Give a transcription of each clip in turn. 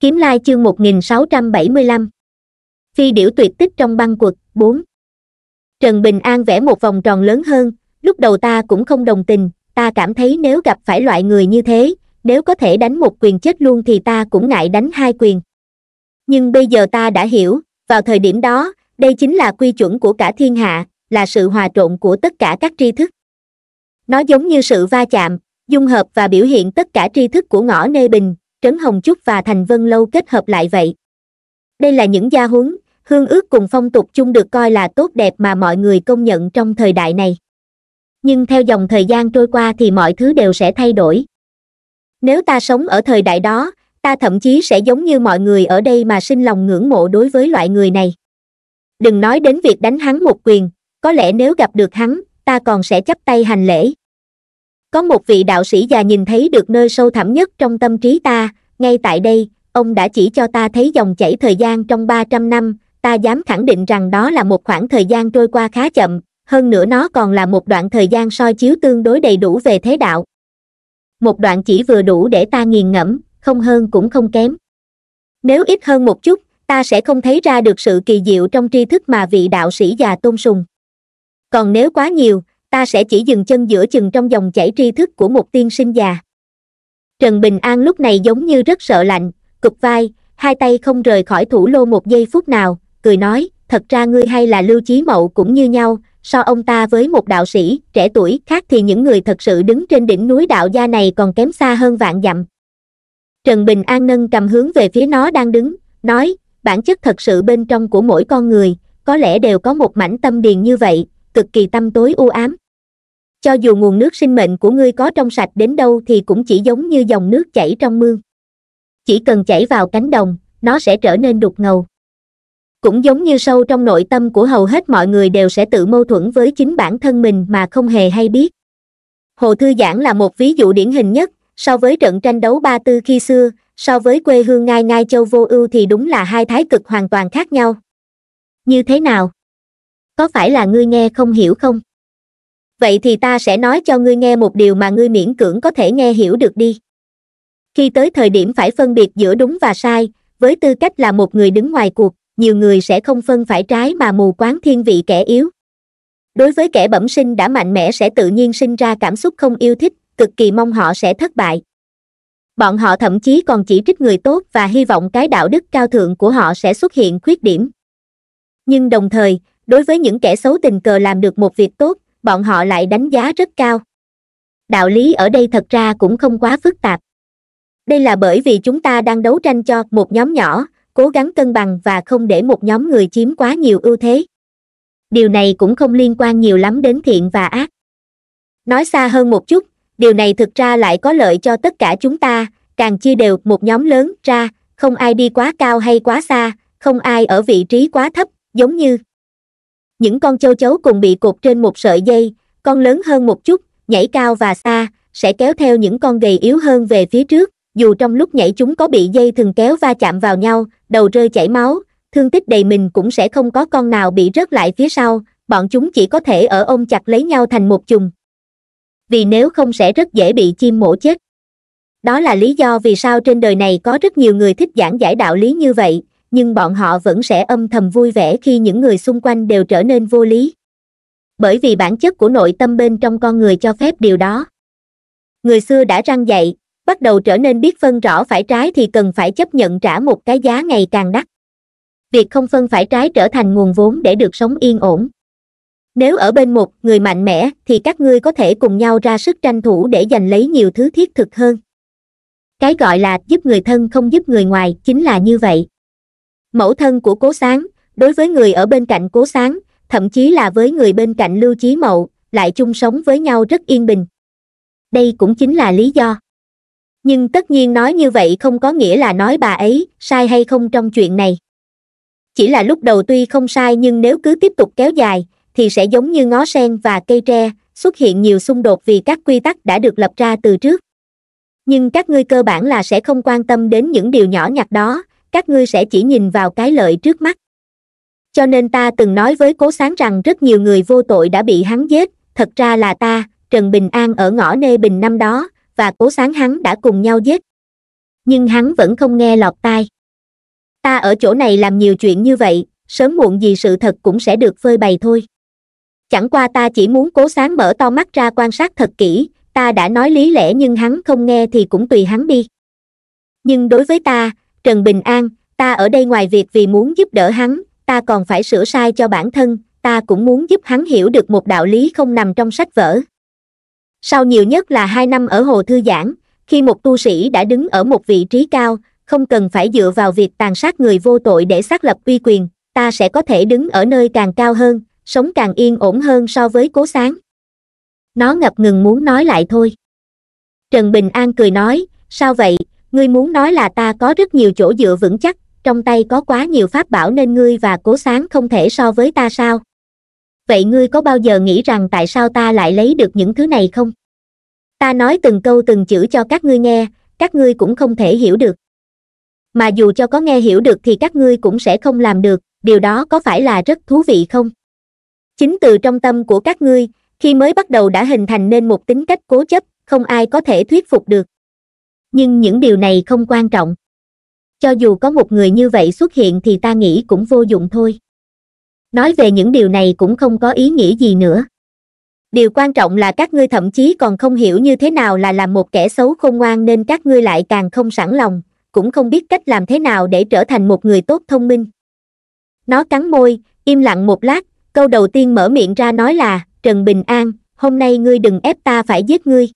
Kiếm lai chương 1675 Phi điểu tuyệt tích trong băng quật, 4 Trần Bình An vẽ một vòng tròn lớn hơn, lúc đầu ta cũng không đồng tình, ta cảm thấy nếu gặp phải loại người như thế, nếu có thể đánh một quyền chết luôn thì ta cũng ngại đánh hai quyền. Nhưng bây giờ ta đã hiểu, vào thời điểm đó, đây chính là quy chuẩn của cả thiên hạ, là sự hòa trộn của tất cả các tri thức. Nó giống như sự va chạm, dung hợp và biểu hiện tất cả tri thức của ngõ Nê Bình, Trấn Hồng Trúc và Thành Vân Lâu kết hợp lại vậy. Đây là những gia huấn, hương ước cùng phong tục chung được coi là tốt đẹp mà mọi người công nhận trong thời đại này. Nhưng theo dòng thời gian trôi qua thì mọi thứ đều sẽ thay đổi. Nếu ta sống ở thời đại đó, ta thậm chí sẽ giống như mọi người ở đây mà sinh lòng ngưỡng mộ đối với loại người này. Đừng nói đến việc đánh hắn một quyền, có lẽ nếu gặp được hắn, ta còn sẽ chấp tay hành lễ. Có một vị đạo sĩ già nhìn thấy được nơi sâu thẳm nhất trong tâm trí ta, ngay tại đây ông đã chỉ cho ta thấy dòng chảy thời gian trong ba trăm năm ta dám khẳng định rằng đó là một khoảng thời gian trôi qua khá chậm hơn nữa nó còn là một đoạn thời gian soi chiếu tương đối đầy đủ về thế đạo một đoạn chỉ vừa đủ để ta nghiền ngẫm không hơn cũng không kém nếu ít hơn một chút ta sẽ không thấy ra được sự kỳ diệu trong tri thức mà vị đạo sĩ già tôn sùng còn nếu quá nhiều ta sẽ chỉ dừng chân giữa chừng trong dòng chảy tri thức của một tiên sinh già Trần Bình An lúc này giống như rất sợ lạnh, cục vai, hai tay không rời khỏi thủ lô một giây phút nào, cười nói, thật ra ngươi hay là Lưu Chí Mậu cũng như nhau, so ông ta với một đạo sĩ trẻ tuổi khác thì những người thật sự đứng trên đỉnh núi đạo gia này còn kém xa hơn vạn dặm. Trần Bình An nâng cầm hướng về phía nó đang đứng, nói, bản chất thật sự bên trong của mỗi con người, có lẽ đều có một mảnh tâm điền như vậy, cực kỳ tâm tối u ám, cho dù nguồn nước sinh mệnh của ngươi có trong sạch đến đâu thì cũng chỉ giống như dòng nước chảy trong mương. Chỉ cần chảy vào cánh đồng, nó sẽ trở nên đục ngầu. Cũng giống như sâu trong nội tâm của hầu hết mọi người đều sẽ tự mâu thuẫn với chính bản thân mình mà không hề hay biết. Hồ Thư Giãn là một ví dụ điển hình nhất, so với trận tranh đấu Ba Tư khi xưa, so với quê hương Ngai Ngai Châu Vô Ưu thì đúng là hai thái cực hoàn toàn khác nhau. Như thế nào? Có phải là ngươi nghe không hiểu không? vậy thì ta sẽ nói cho ngươi nghe một điều mà ngươi miễn cưỡng có thể nghe hiểu được đi khi tới thời điểm phải phân biệt giữa đúng và sai với tư cách là một người đứng ngoài cuộc nhiều người sẽ không phân phải trái mà mù quáng thiên vị kẻ yếu đối với kẻ bẩm sinh đã mạnh mẽ sẽ tự nhiên sinh ra cảm xúc không yêu thích cực kỳ mong họ sẽ thất bại bọn họ thậm chí còn chỉ trích người tốt và hy vọng cái đạo đức cao thượng của họ sẽ xuất hiện khuyết điểm nhưng đồng thời đối với những kẻ xấu tình cờ làm được một việc tốt bọn họ lại đánh giá rất cao đạo lý ở đây thật ra cũng không quá phức tạp đây là bởi vì chúng ta đang đấu tranh cho một nhóm nhỏ cố gắng cân bằng và không để một nhóm người chiếm quá nhiều ưu thế điều này cũng không liên quan nhiều lắm đến thiện và ác nói xa hơn một chút điều này thực ra lại có lợi cho tất cả chúng ta càng chia đều một nhóm lớn ra không ai đi quá cao hay quá xa không ai ở vị trí quá thấp giống như những con châu chấu cùng bị cột trên một sợi dây con lớn hơn một chút nhảy cao và xa sẽ kéo theo những con gầy yếu hơn về phía trước dù trong lúc nhảy chúng có bị dây thừng kéo va chạm vào nhau đầu rơi chảy máu thương tích đầy mình cũng sẽ không có con nào bị rớt lại phía sau bọn chúng chỉ có thể ở ôm chặt lấy nhau thành một chùm vì nếu không sẽ rất dễ bị chim mổ chết đó là lý do vì sao trên đời này có rất nhiều người thích giảng giải đạo lý như vậy nhưng bọn họ vẫn sẽ âm thầm vui vẻ khi những người xung quanh đều trở nên vô lý bởi vì bản chất của nội tâm bên trong con người cho phép điều đó người xưa đã răng dạy bắt đầu trở nên biết phân rõ phải trái thì cần phải chấp nhận trả một cái giá ngày càng đắt việc không phân phải trái trở thành nguồn vốn để được sống yên ổn nếu ở bên một người mạnh mẽ thì các ngươi có thể cùng nhau ra sức tranh thủ để giành lấy nhiều thứ thiết thực hơn cái gọi là giúp người thân không giúp người ngoài chính là như vậy Mẫu thân của Cố Sáng, đối với người ở bên cạnh Cố Sáng, thậm chí là với người bên cạnh Lưu Chí Mậu, lại chung sống với nhau rất yên bình. Đây cũng chính là lý do. Nhưng tất nhiên nói như vậy không có nghĩa là nói bà ấy sai hay không trong chuyện này. Chỉ là lúc đầu tuy không sai nhưng nếu cứ tiếp tục kéo dài, thì sẽ giống như ngó sen và cây tre, xuất hiện nhiều xung đột vì các quy tắc đã được lập ra từ trước. Nhưng các ngươi cơ bản là sẽ không quan tâm đến những điều nhỏ nhặt đó, các ngươi sẽ chỉ nhìn vào cái lợi trước mắt cho nên ta từng nói với cố sáng rằng rất nhiều người vô tội đã bị hắn giết thật ra là ta trần bình an ở ngõ nê bình năm đó và cố sáng hắn đã cùng nhau giết nhưng hắn vẫn không nghe lọt tai ta ở chỗ này làm nhiều chuyện như vậy sớm muộn gì sự thật cũng sẽ được phơi bày thôi chẳng qua ta chỉ muốn cố sáng mở to mắt ra quan sát thật kỹ ta đã nói lý lẽ nhưng hắn không nghe thì cũng tùy hắn đi nhưng đối với ta trần bình an ta ở đây ngoài việc vì muốn giúp đỡ hắn ta còn phải sửa sai cho bản thân ta cũng muốn giúp hắn hiểu được một đạo lý không nằm trong sách vở sau nhiều nhất là hai năm ở hồ thư giãn khi một tu sĩ đã đứng ở một vị trí cao không cần phải dựa vào việc tàn sát người vô tội để xác lập uy quyền ta sẽ có thể đứng ở nơi càng cao hơn sống càng yên ổn hơn so với cố sáng nó ngập ngừng muốn nói lại thôi trần bình an cười nói sao vậy ngươi muốn nói là ta có rất nhiều chỗ dựa vững chắc trong tay có quá nhiều pháp bảo nên ngươi và cố sáng không thể so với ta sao vậy ngươi có bao giờ nghĩ rằng tại sao ta lại lấy được những thứ này không ta nói từng câu từng chữ cho các ngươi nghe các ngươi cũng không thể hiểu được mà dù cho có nghe hiểu được thì các ngươi cũng sẽ không làm được điều đó có phải là rất thú vị không chính từ trong tâm của các ngươi khi mới bắt đầu đã hình thành nên một tính cách cố chấp không ai có thể thuyết phục được nhưng những điều này không quan trọng cho dù có một người như vậy xuất hiện thì ta nghĩ cũng vô dụng thôi nói về những điều này cũng không có ý nghĩa gì nữa điều quan trọng là các ngươi thậm chí còn không hiểu như thế nào là làm một kẻ xấu khôn ngoan nên các ngươi lại càng không sẵn lòng cũng không biết cách làm thế nào để trở thành một người tốt thông minh nó cắn môi im lặng một lát câu đầu tiên mở miệng ra nói là trần bình an hôm nay ngươi đừng ép ta phải giết ngươi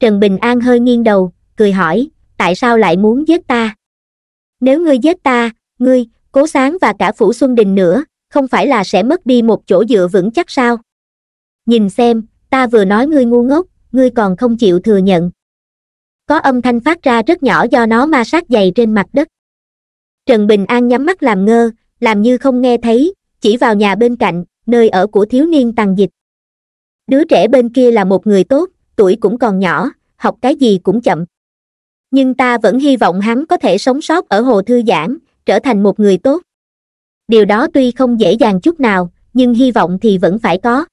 trần bình an hơi nghiêng đầu cười hỏi tại sao lại muốn giết ta nếu ngươi giết ta ngươi cố sáng và cả phủ xuân đình nữa không phải là sẽ mất đi một chỗ dựa vững chắc sao nhìn xem ta vừa nói ngươi ngu ngốc ngươi còn không chịu thừa nhận có âm thanh phát ra rất nhỏ do nó ma sát dày trên mặt đất trần bình an nhắm mắt làm ngơ làm như không nghe thấy chỉ vào nhà bên cạnh nơi ở của thiếu niên tàn dịch đứa trẻ bên kia là một người tốt tuổi cũng còn nhỏ học cái gì cũng chậm nhưng ta vẫn hy vọng hắn có thể sống sót ở hồ thư giãn trở thành một người tốt điều đó tuy không dễ dàng chút nào nhưng hy vọng thì vẫn phải có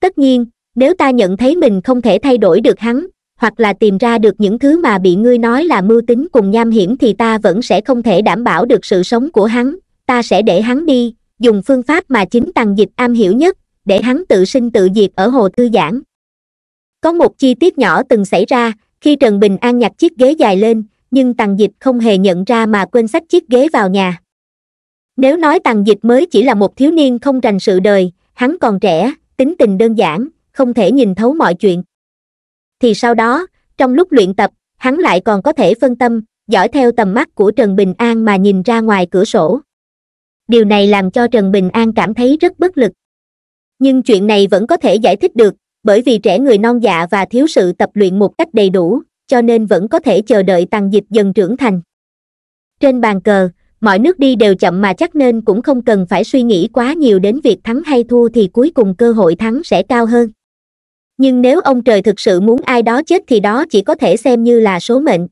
tất nhiên nếu ta nhận thấy mình không thể thay đổi được hắn hoặc là tìm ra được những thứ mà bị ngươi nói là mưu tính cùng nham hiểm thì ta vẫn sẽ không thể đảm bảo được sự sống của hắn ta sẽ để hắn đi dùng phương pháp mà chính tàng dịch am hiểu nhất để hắn tự sinh tự diệt ở hồ thư giãn có một chi tiết nhỏ từng xảy ra khi trần bình an nhặt chiếc ghế dài lên nhưng tằng dịch không hề nhận ra mà quên sách chiếc ghế vào nhà nếu nói tằng dịch mới chỉ là một thiếu niên không rành sự đời hắn còn trẻ tính tình đơn giản không thể nhìn thấu mọi chuyện thì sau đó trong lúc luyện tập hắn lại còn có thể phân tâm dõi theo tầm mắt của trần bình an mà nhìn ra ngoài cửa sổ điều này làm cho trần bình an cảm thấy rất bất lực nhưng chuyện này vẫn có thể giải thích được bởi vì trẻ người non dạ và thiếu sự tập luyện một cách đầy đủ cho nên vẫn có thể chờ đợi tàn dịch dần trưởng thành trên bàn cờ mọi nước đi đều chậm mà chắc nên cũng không cần phải suy nghĩ quá nhiều đến việc thắng hay thua thì cuối cùng cơ hội thắng sẽ cao hơn nhưng nếu ông trời thực sự muốn ai đó chết thì đó chỉ có thể xem như là số mệnh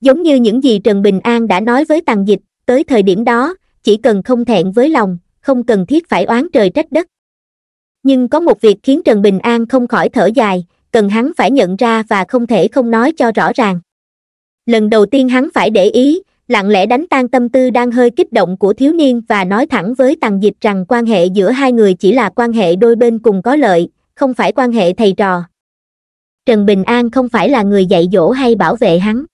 giống như những gì trần bình an đã nói với Tàng dịch tới thời điểm đó chỉ cần không thẹn với lòng không cần thiết phải oán trời trách đất nhưng có một việc khiến trần bình an không khỏi thở dài cần hắn phải nhận ra và không thể không nói cho rõ ràng lần đầu tiên hắn phải để ý lặng lẽ đánh tan tâm tư đang hơi kích động của thiếu niên và nói thẳng với tằng dịch rằng quan hệ giữa hai người chỉ là quan hệ đôi bên cùng có lợi không phải quan hệ thầy trò trần bình an không phải là người dạy dỗ hay bảo vệ hắn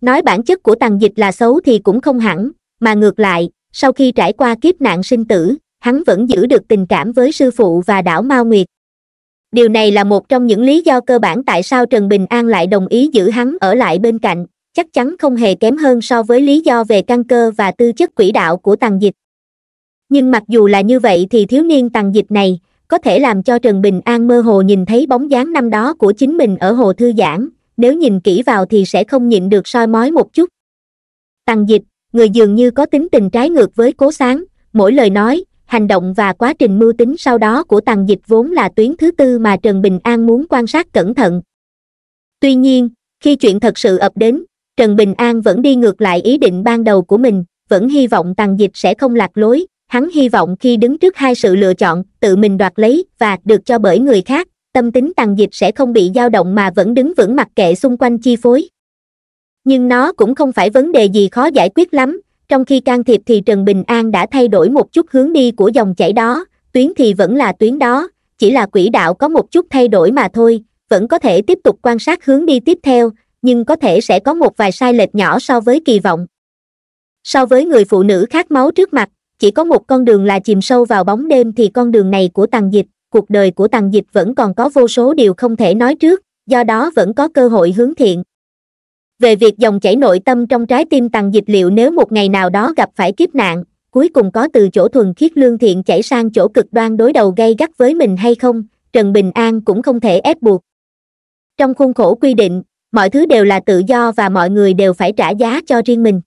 nói bản chất của tằng dịch là xấu thì cũng không hẳn mà ngược lại sau khi trải qua kiếp nạn sinh tử hắn vẫn giữ được tình cảm với sư phụ và đảo mao nguyệt điều này là một trong những lý do cơ bản tại sao trần bình an lại đồng ý giữ hắn ở lại bên cạnh chắc chắn không hề kém hơn so với lý do về căn cơ và tư chất quỹ đạo của tàng dịch nhưng mặc dù là như vậy thì thiếu niên tàng dịch này có thể làm cho trần bình an mơ hồ nhìn thấy bóng dáng năm đó của chính mình ở hồ thư giãn nếu nhìn kỹ vào thì sẽ không nhịn được soi mói một chút tàng dịch người dường như có tính tình trái ngược với cố sáng mỗi lời nói hành động và quá trình mưu tính sau đó của tàng dịch vốn là tuyến thứ tư mà Trần Bình An muốn quan sát cẩn thận. Tuy nhiên, khi chuyện thật sự ập đến, Trần Bình An vẫn đi ngược lại ý định ban đầu của mình, vẫn hy vọng tàng dịch sẽ không lạc lối, hắn hy vọng khi đứng trước hai sự lựa chọn, tự mình đoạt lấy và được cho bởi người khác, tâm tính tàng dịch sẽ không bị dao động mà vẫn đứng vững mặc kệ xung quanh chi phối. Nhưng nó cũng không phải vấn đề gì khó giải quyết lắm, trong khi can thiệp thì Trần Bình An đã thay đổi một chút hướng đi của dòng chảy đó, tuyến thì vẫn là tuyến đó, chỉ là quỹ đạo có một chút thay đổi mà thôi, vẫn có thể tiếp tục quan sát hướng đi tiếp theo, nhưng có thể sẽ có một vài sai lệch nhỏ so với kỳ vọng. So với người phụ nữ khát máu trước mặt, chỉ có một con đường là chìm sâu vào bóng đêm thì con đường này của tàng dịch, cuộc đời của tàng dịch vẫn còn có vô số điều không thể nói trước, do đó vẫn có cơ hội hướng thiện, về việc dòng chảy nội tâm trong trái tim tằng dịch liệu nếu một ngày nào đó gặp phải kiếp nạn cuối cùng có từ chỗ thuần khiết lương thiện chảy sang chỗ cực đoan đối đầu gây gắt với mình hay không trần bình an cũng không thể ép buộc trong khuôn khổ quy định mọi thứ đều là tự do và mọi người đều phải trả giá cho riêng mình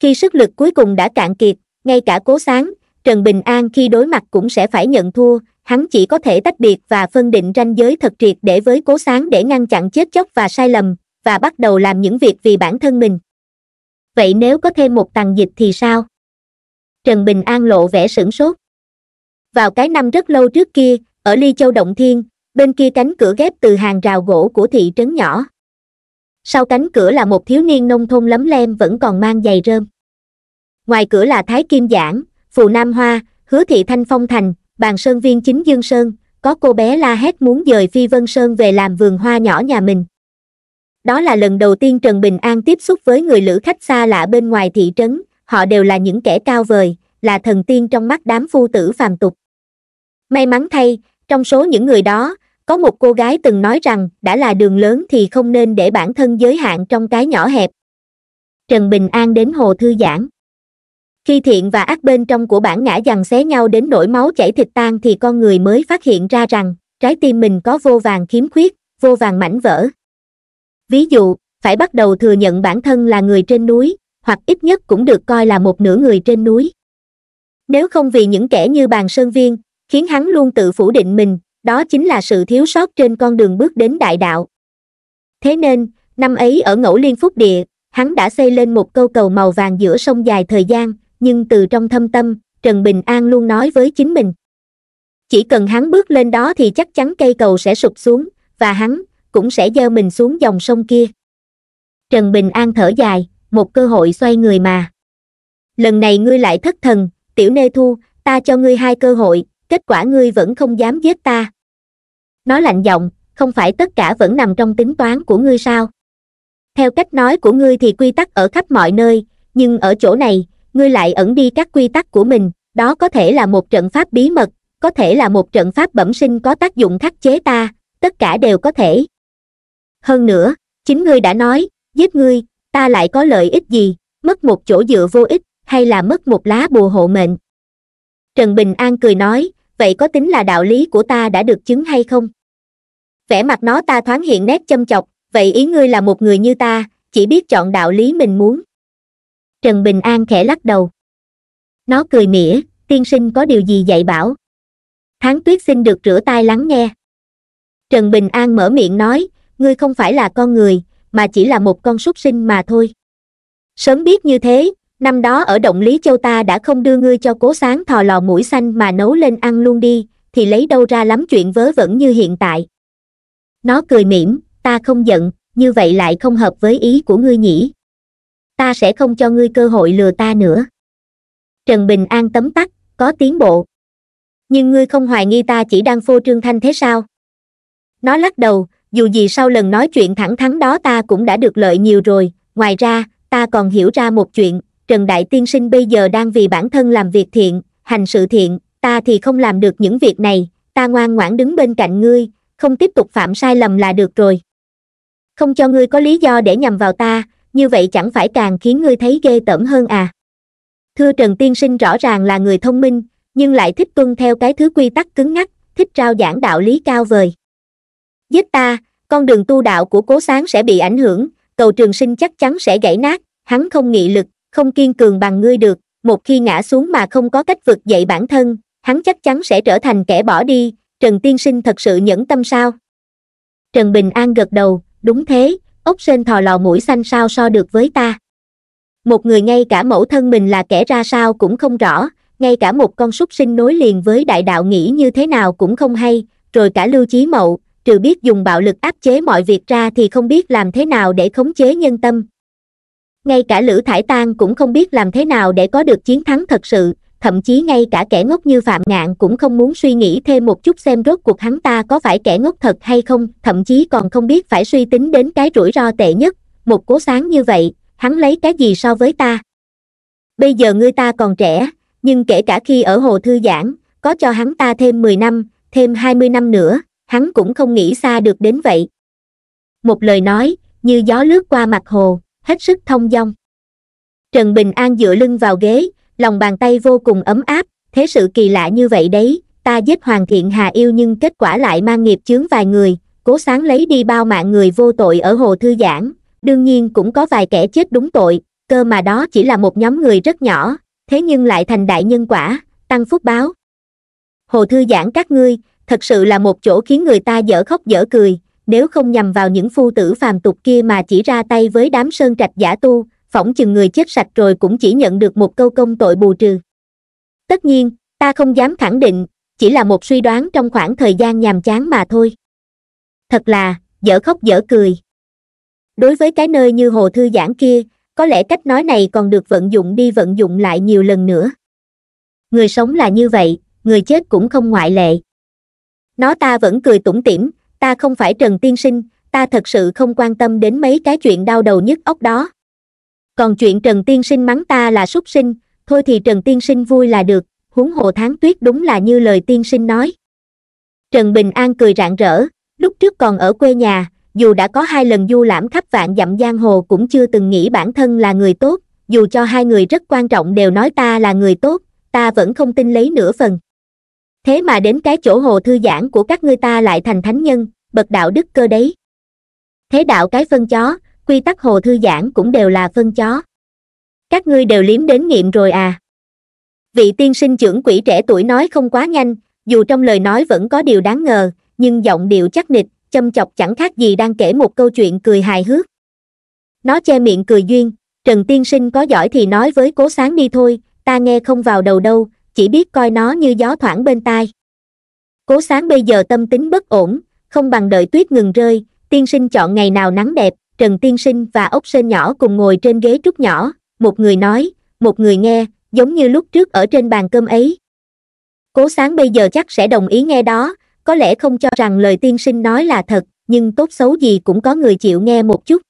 khi sức lực cuối cùng đã cạn kiệt ngay cả cố sáng trần bình an khi đối mặt cũng sẽ phải nhận thua hắn chỉ có thể tách biệt và phân định ranh giới thật triệt để với cố sáng để ngăn chặn chết chóc và sai lầm và bắt đầu làm những việc vì bản thân mình vậy nếu có thêm một tầng dịch thì sao trần bình an lộ vẻ sửng sốt vào cái năm rất lâu trước kia ở ly châu động thiên bên kia cánh cửa ghép từ hàng rào gỗ của thị trấn nhỏ sau cánh cửa là một thiếu niên nông thôn lấm lem vẫn còn mang giày rơm ngoài cửa là thái kim giảng phù nam hoa hứa thị thanh phong thành bàn sơn viên chính dương sơn có cô bé la hét muốn dời phi vân sơn về làm vườn hoa nhỏ nhà mình đó là lần đầu tiên trần bình an tiếp xúc với người lữ khách xa lạ bên ngoài thị trấn họ đều là những kẻ cao vời là thần tiên trong mắt đám phu tử phàm tục may mắn thay trong số những người đó có một cô gái từng nói rằng đã là đường lớn thì không nên để bản thân giới hạn trong cái nhỏ hẹp trần bình an đến hồ thư giãn khi thiện và ác bên trong của bản ngã dằn xé nhau đến nỗi máu chảy thịt tan thì con người mới phát hiện ra rằng trái tim mình có vô vàng khiếm khuyết vô vàng mảnh vỡ ví dụ phải bắt đầu thừa nhận bản thân là người trên núi hoặc ít nhất cũng được coi là một nửa người trên núi nếu không vì những kẻ như bàn sơn viên khiến hắn luôn tự phủ định mình đó chính là sự thiếu sót trên con đường bước đến đại đạo thế nên năm ấy ở ngẫu liên phúc địa hắn đã xây lên một câu cầu màu vàng giữa sông dài thời gian nhưng từ trong thâm tâm trần bình an luôn nói với chính mình chỉ cần hắn bước lên đó thì chắc chắn cây cầu sẽ sụp xuống và hắn cũng sẽ gieo mình xuống dòng sông kia trần bình an thở dài một cơ hội xoay người mà lần này ngươi lại thất thần tiểu nê thu ta cho ngươi hai cơ hội kết quả ngươi vẫn không dám giết ta nó lạnh giọng không phải tất cả vẫn nằm trong tính toán của ngươi sao theo cách nói của ngươi thì quy tắc ở khắp mọi nơi nhưng ở chỗ này ngươi lại ẩn đi các quy tắc của mình đó có thể là một trận pháp bí mật có thể là một trận pháp bẩm sinh có tác dụng khắc chế ta tất cả đều có thể hơn nữa chính ngươi đã nói giết ngươi ta lại có lợi ích gì mất một chỗ dựa vô ích hay là mất một lá bùa hộ mệnh trần bình an cười nói vậy có tính là đạo lý của ta đã được chứng hay không vẻ mặt nó ta thoáng hiện nét châm chọc vậy ý ngươi là một người như ta chỉ biết chọn đạo lý mình muốn trần bình an khẽ lắc đầu nó cười mỉa tiên sinh có điều gì dạy bảo tháng tuyết xin được rửa tai lắng nghe trần bình an mở miệng nói ngươi không phải là con người mà chỉ là một con súc sinh mà thôi sớm biết như thế năm đó ở động lý châu ta đã không đưa ngươi cho cố sáng thò lò mũi xanh mà nấu lên ăn luôn đi thì lấy đâu ra lắm chuyện vớ vẩn như hiện tại nó cười mỉm ta không giận như vậy lại không hợp với ý của ngươi nhỉ ta sẽ không cho ngươi cơ hội lừa ta nữa trần bình an tấm tắc có tiến bộ nhưng ngươi không hoài nghi ta chỉ đang phô trương thanh thế sao nó lắc đầu dù gì sau lần nói chuyện thẳng thắn đó ta cũng đã được lợi nhiều rồi ngoài ra ta còn hiểu ra một chuyện trần đại tiên sinh bây giờ đang vì bản thân làm việc thiện hành sự thiện ta thì không làm được những việc này ta ngoan ngoãn đứng bên cạnh ngươi không tiếp tục phạm sai lầm là được rồi không cho ngươi có lý do để nhằm vào ta như vậy chẳng phải càng khiến ngươi thấy ghê tởm hơn à thưa trần tiên sinh rõ ràng là người thông minh nhưng lại thích tuân theo cái thứ quy tắc cứng ngắc thích trao giảng đạo lý cao vời Giúp ta, con đường tu đạo của cố sáng sẽ bị ảnh hưởng, cầu trường sinh chắc chắn sẽ gãy nát, hắn không nghị lực, không kiên cường bằng ngươi được, một khi ngã xuống mà không có cách vực dậy bản thân, hắn chắc chắn sẽ trở thành kẻ bỏ đi, Trần Tiên Sinh thật sự nhẫn tâm sao? Trần Bình An gật đầu, đúng thế, ốc sên thò lò mũi xanh sao so được với ta. Một người ngay cả mẫu thân mình là kẻ ra sao cũng không rõ, ngay cả một con súc sinh nối liền với đại đạo nghĩ như thế nào cũng không hay, rồi cả lưu chí mậu, trừ biết dùng bạo lực áp chế mọi việc ra thì không biết làm thế nào để khống chế nhân tâm ngay cả lữ thải tan cũng không biết làm thế nào để có được chiến thắng thật sự thậm chí ngay cả kẻ ngốc như phạm ngạn cũng không muốn suy nghĩ thêm một chút xem rốt cuộc hắn ta có phải kẻ ngốc thật hay không thậm chí còn không biết phải suy tính đến cái rủi ro tệ nhất một cố sáng như vậy hắn lấy cái gì so với ta bây giờ ngươi ta còn trẻ nhưng kể cả khi ở hồ thư giãn có cho hắn ta thêm mười năm thêm hai mươi năm nữa hắn cũng không nghĩ xa được đến vậy một lời nói như gió lướt qua mặt hồ hết sức thông dong trần bình an dựa lưng vào ghế lòng bàn tay vô cùng ấm áp thế sự kỳ lạ như vậy đấy ta giết hoàn thiện hà yêu nhưng kết quả lại mang nghiệp chướng vài người cố sáng lấy đi bao mạng người vô tội ở hồ thư giãn đương nhiên cũng có vài kẻ chết đúng tội cơ mà đó chỉ là một nhóm người rất nhỏ thế nhưng lại thành đại nhân quả tăng phúc báo hồ thư giãn các ngươi thật sự là một chỗ khiến người ta dở khóc dở cười nếu không nhằm vào những phu tử phàm tục kia mà chỉ ra tay với đám sơn trạch giả tu phỏng chừng người chết sạch rồi cũng chỉ nhận được một câu công tội bù trừ tất nhiên ta không dám khẳng định chỉ là một suy đoán trong khoảng thời gian nhàm chán mà thôi thật là dở khóc dở cười đối với cái nơi như hồ thư giãn kia có lẽ cách nói này còn được vận dụng đi vận dụng lại nhiều lần nữa người sống là như vậy người chết cũng không ngoại lệ nó ta vẫn cười tủm tỉm ta không phải trần tiên sinh ta thật sự không quan tâm đến mấy cái chuyện đau đầu nhức óc đó còn chuyện trần tiên sinh mắng ta là súc sinh thôi thì trần tiên sinh vui là được huống hồ tháng tuyết đúng là như lời tiên sinh nói trần bình an cười rạng rỡ lúc trước còn ở quê nhà dù đã có hai lần du lãm khắp vạn dặm giang hồ cũng chưa từng nghĩ bản thân là người tốt dù cho hai người rất quan trọng đều nói ta là người tốt ta vẫn không tin lấy nửa phần thế mà đến cái chỗ hồ thư giãn của các ngươi ta lại thành thánh nhân bậc đạo đức cơ đấy thế đạo cái phân chó quy tắc hồ thư giãn cũng đều là phân chó các ngươi đều liếm đến nghiệm rồi à vị tiên sinh trưởng quỷ trẻ tuổi nói không quá nhanh dù trong lời nói vẫn có điều đáng ngờ nhưng giọng điệu chắc nịch châm chọc chẳng khác gì đang kể một câu chuyện cười hài hước nó che miệng cười duyên trần tiên sinh có giỏi thì nói với cố sáng đi thôi ta nghe không vào đầu đâu chỉ biết coi nó như gió thoảng bên tai cố sáng bây giờ tâm tính bất ổn không bằng đợi tuyết ngừng rơi tiên sinh chọn ngày nào nắng đẹp trần tiên sinh và ốc sên nhỏ cùng ngồi trên ghế trúc nhỏ một người nói một người nghe giống như lúc trước ở trên bàn cơm ấy cố sáng bây giờ chắc sẽ đồng ý nghe đó có lẽ không cho rằng lời tiên sinh nói là thật nhưng tốt xấu gì cũng có người chịu nghe một chút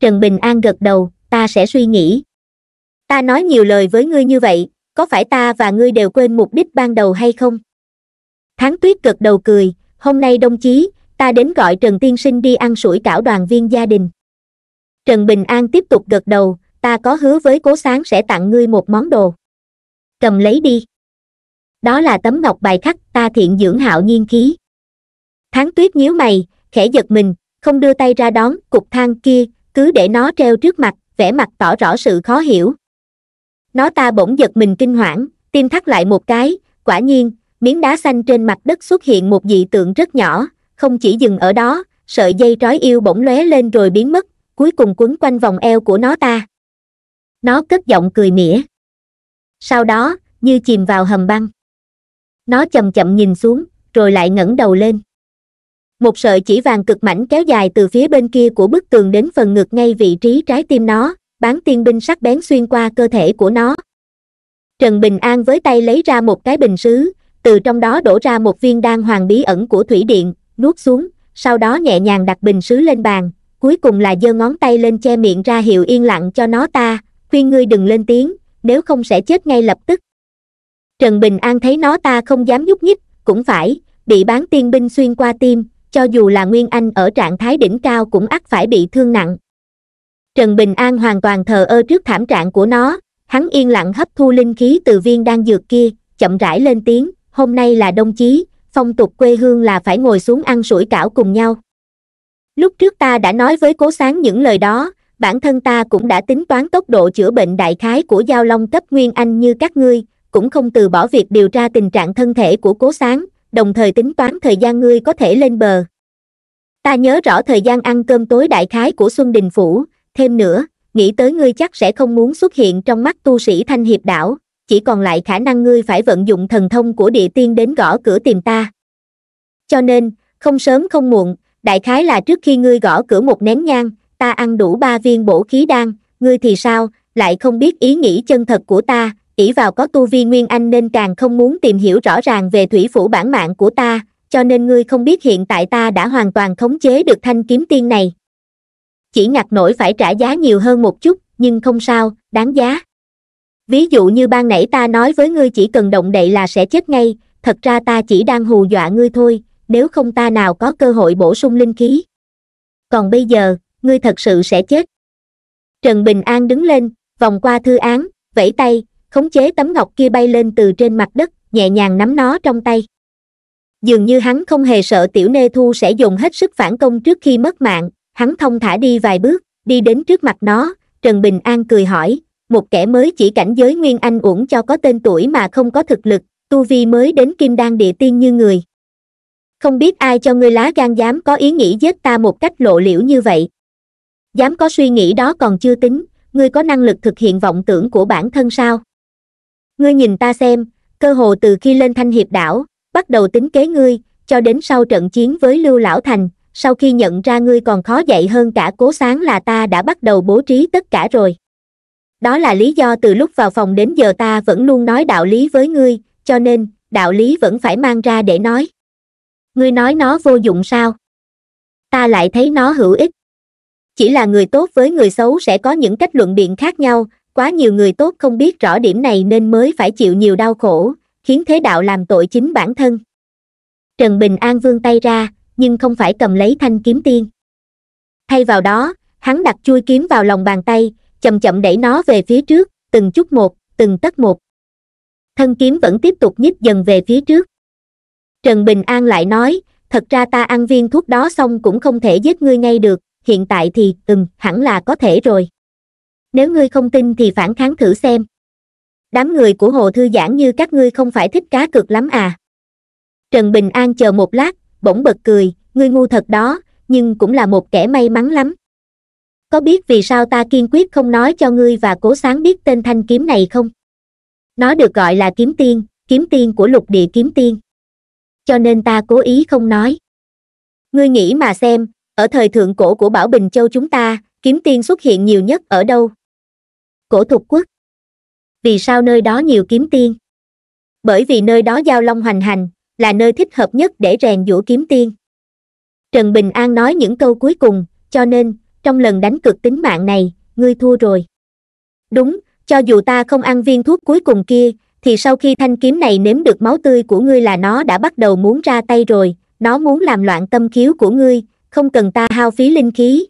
trần bình an gật đầu ta sẽ suy nghĩ ta nói nhiều lời với ngươi như vậy có phải ta và ngươi đều quên mục đích ban đầu hay không tháng tuyết cực đầu cười hôm nay đồng chí ta đến gọi trần tiên sinh đi ăn sủi cảo đoàn viên gia đình trần bình an tiếp tục gật đầu ta có hứa với cố sáng sẽ tặng ngươi một món đồ cầm lấy đi đó là tấm ngọc bài khắc ta thiện dưỡng hạo nhiên khí tháng tuyết nhíu mày khẽ giật mình không đưa tay ra đón cục thang kia cứ để nó treo trước mặt vẻ mặt tỏ rõ sự khó hiểu nó ta bỗng giật mình kinh hoảng tim thắt lại một cái quả nhiên miếng đá xanh trên mặt đất xuất hiện một dị tượng rất nhỏ không chỉ dừng ở đó sợi dây trói yêu bỗng lóe lên rồi biến mất cuối cùng quấn quanh vòng eo của nó ta nó cất giọng cười mỉa sau đó như chìm vào hầm băng nó chậm chậm nhìn xuống rồi lại ngẩng đầu lên một sợi chỉ vàng cực mảnh kéo dài từ phía bên kia của bức tường đến phần ngực ngay vị trí trái tim nó bán tiên binh sắc bén xuyên qua cơ thể của nó trần bình an với tay lấy ra một cái bình sứ từ trong đó đổ ra một viên đan hoàng bí ẩn của thủy điện nuốt xuống sau đó nhẹ nhàng đặt bình sứ lên bàn cuối cùng là giơ ngón tay lên che miệng ra hiệu yên lặng cho nó ta khuyên ngươi đừng lên tiếng nếu không sẽ chết ngay lập tức trần bình an thấy nó ta không dám nhúc nhích cũng phải bị bán tiên binh xuyên qua tim cho dù là nguyên anh ở trạng thái đỉnh cao cũng ắt phải bị thương nặng Trần Bình An hoàn toàn thờ ơ trước thảm trạng của nó, hắn yên lặng hấp thu linh khí từ viên đan dược kia, chậm rãi lên tiếng, hôm nay là đông chí, phong tục quê hương là phải ngồi xuống ăn sủi cảo cùng nhau. Lúc trước ta đã nói với cố sáng những lời đó, bản thân ta cũng đã tính toán tốc độ chữa bệnh đại khái của Giao Long cấp Nguyên Anh như các ngươi, cũng không từ bỏ việc điều tra tình trạng thân thể của cố sáng, đồng thời tính toán thời gian ngươi có thể lên bờ. Ta nhớ rõ thời gian ăn cơm tối đại khái của Xuân Đình Phủ, thêm nữa nghĩ tới ngươi chắc sẽ không muốn xuất hiện trong mắt tu sĩ thanh hiệp đảo chỉ còn lại khả năng ngươi phải vận dụng thần thông của địa tiên đến gõ cửa tìm ta cho nên không sớm không muộn đại khái là trước khi ngươi gõ cửa một nén nhang ta ăn đủ ba viên bổ khí đan ngươi thì sao lại không biết ý nghĩ chân thật của ta ỷ vào có tu vi nguyên anh nên càng không muốn tìm hiểu rõ ràng về thủy phủ bản mạng của ta cho nên ngươi không biết hiện tại ta đã hoàn toàn khống chế được thanh kiếm tiên này chỉ ngặt nổi phải trả giá nhiều hơn một chút nhưng không sao đáng giá ví dụ như ban nãy ta nói với ngươi chỉ cần động đậy là sẽ chết ngay thật ra ta chỉ đang hù dọa ngươi thôi nếu không ta nào có cơ hội bổ sung linh khí còn bây giờ ngươi thật sự sẽ chết trần bình an đứng lên vòng qua thư án vẫy tay khống chế tấm ngọc kia bay lên từ trên mặt đất nhẹ nhàng nắm nó trong tay dường như hắn không hề sợ tiểu nê thu sẽ dùng hết sức phản công trước khi mất mạng hắn thông thả đi vài bước đi đến trước mặt nó trần bình an cười hỏi một kẻ mới chỉ cảnh giới nguyên anh uổng cho có tên tuổi mà không có thực lực tu vi mới đến kim đan địa tiên như người không biết ai cho ngươi lá gan dám có ý nghĩ giết ta một cách lộ liễu như vậy dám có suy nghĩ đó còn chưa tính ngươi có năng lực thực hiện vọng tưởng của bản thân sao ngươi nhìn ta xem cơ hồ từ khi lên thanh hiệp đảo bắt đầu tính kế ngươi cho đến sau trận chiến với lưu lão thành sau khi nhận ra ngươi còn khó dạy hơn cả cố sáng là ta đã bắt đầu bố trí tất cả rồi. Đó là lý do từ lúc vào phòng đến giờ ta vẫn luôn nói đạo lý với ngươi, cho nên, đạo lý vẫn phải mang ra để nói. Ngươi nói nó vô dụng sao? Ta lại thấy nó hữu ích. Chỉ là người tốt với người xấu sẽ có những cách luận biện khác nhau, quá nhiều người tốt không biết rõ điểm này nên mới phải chịu nhiều đau khổ, khiến thế đạo làm tội chính bản thân. Trần Bình An vương tay ra, nhưng không phải cầm lấy thanh kiếm tiên thay vào đó hắn đặt chui kiếm vào lòng bàn tay chậm chậm đẩy nó về phía trước từng chút một từng tấc một thân kiếm vẫn tiếp tục nhích dần về phía trước trần bình an lại nói thật ra ta ăn viên thuốc đó xong cũng không thể giết ngươi ngay được hiện tại thì ừm hẳn là có thể rồi nếu ngươi không tin thì phản kháng thử xem đám người của hồ thư giãn như các ngươi không phải thích cá cực lắm à trần bình an chờ một lát bỗng bật cười ngươi ngu thật đó nhưng cũng là một kẻ may mắn lắm có biết vì sao ta kiên quyết không nói cho ngươi và cố sáng biết tên thanh kiếm này không nó được gọi là kiếm tiên kiếm tiên của lục địa kiếm tiên cho nên ta cố ý không nói ngươi nghĩ mà xem ở thời thượng cổ của bảo bình châu chúng ta kiếm tiên xuất hiện nhiều nhất ở đâu cổ thục quốc vì sao nơi đó nhiều kiếm tiên bởi vì nơi đó giao long hoành hành là nơi thích hợp nhất để rèn giũa kiếm tiên trần bình an nói những câu cuối cùng cho nên trong lần đánh cực tính mạng này ngươi thua rồi đúng cho dù ta không ăn viên thuốc cuối cùng kia thì sau khi thanh kiếm này nếm được máu tươi của ngươi là nó đã bắt đầu muốn ra tay rồi nó muốn làm loạn tâm khiếu của ngươi không cần ta hao phí linh khí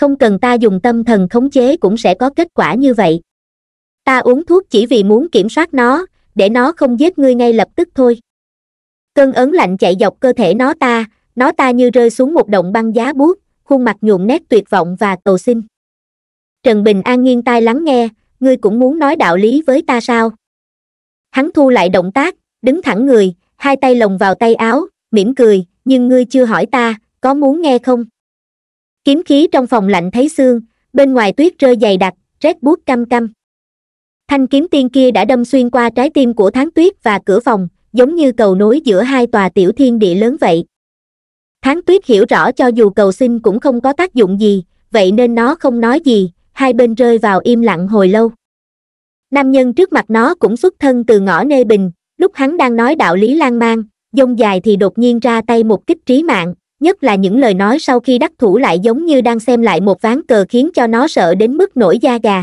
không cần ta dùng tâm thần khống chế cũng sẽ có kết quả như vậy ta uống thuốc chỉ vì muốn kiểm soát nó để nó không giết ngươi ngay lập tức thôi cơn ớn lạnh chạy dọc cơ thể nó ta nó ta như rơi xuống một động băng giá buốt khuôn mặt nhuộm nét tuyệt vọng và cầu xin trần bình an nghiêng tai lắng nghe ngươi cũng muốn nói đạo lý với ta sao hắn thu lại động tác đứng thẳng người hai tay lồng vào tay áo mỉm cười nhưng ngươi chưa hỏi ta có muốn nghe không kiếm khí trong phòng lạnh thấy xương bên ngoài tuyết rơi dày đặc rét buốt căm căm thanh kiếm tiên kia đã đâm xuyên qua trái tim của tháng tuyết và cửa phòng giống như cầu nối giữa hai tòa tiểu thiên địa lớn vậy. Tháng tuyết hiểu rõ cho dù cầu xin cũng không có tác dụng gì, vậy nên nó không nói gì, hai bên rơi vào im lặng hồi lâu. Nam nhân trước mặt nó cũng xuất thân từ ngõ Nê Bình, lúc hắn đang nói đạo lý lan man, dông dài thì đột nhiên ra tay một kích trí mạng, nhất là những lời nói sau khi đắc thủ lại giống như đang xem lại một ván cờ khiến cho nó sợ đến mức nổi da gà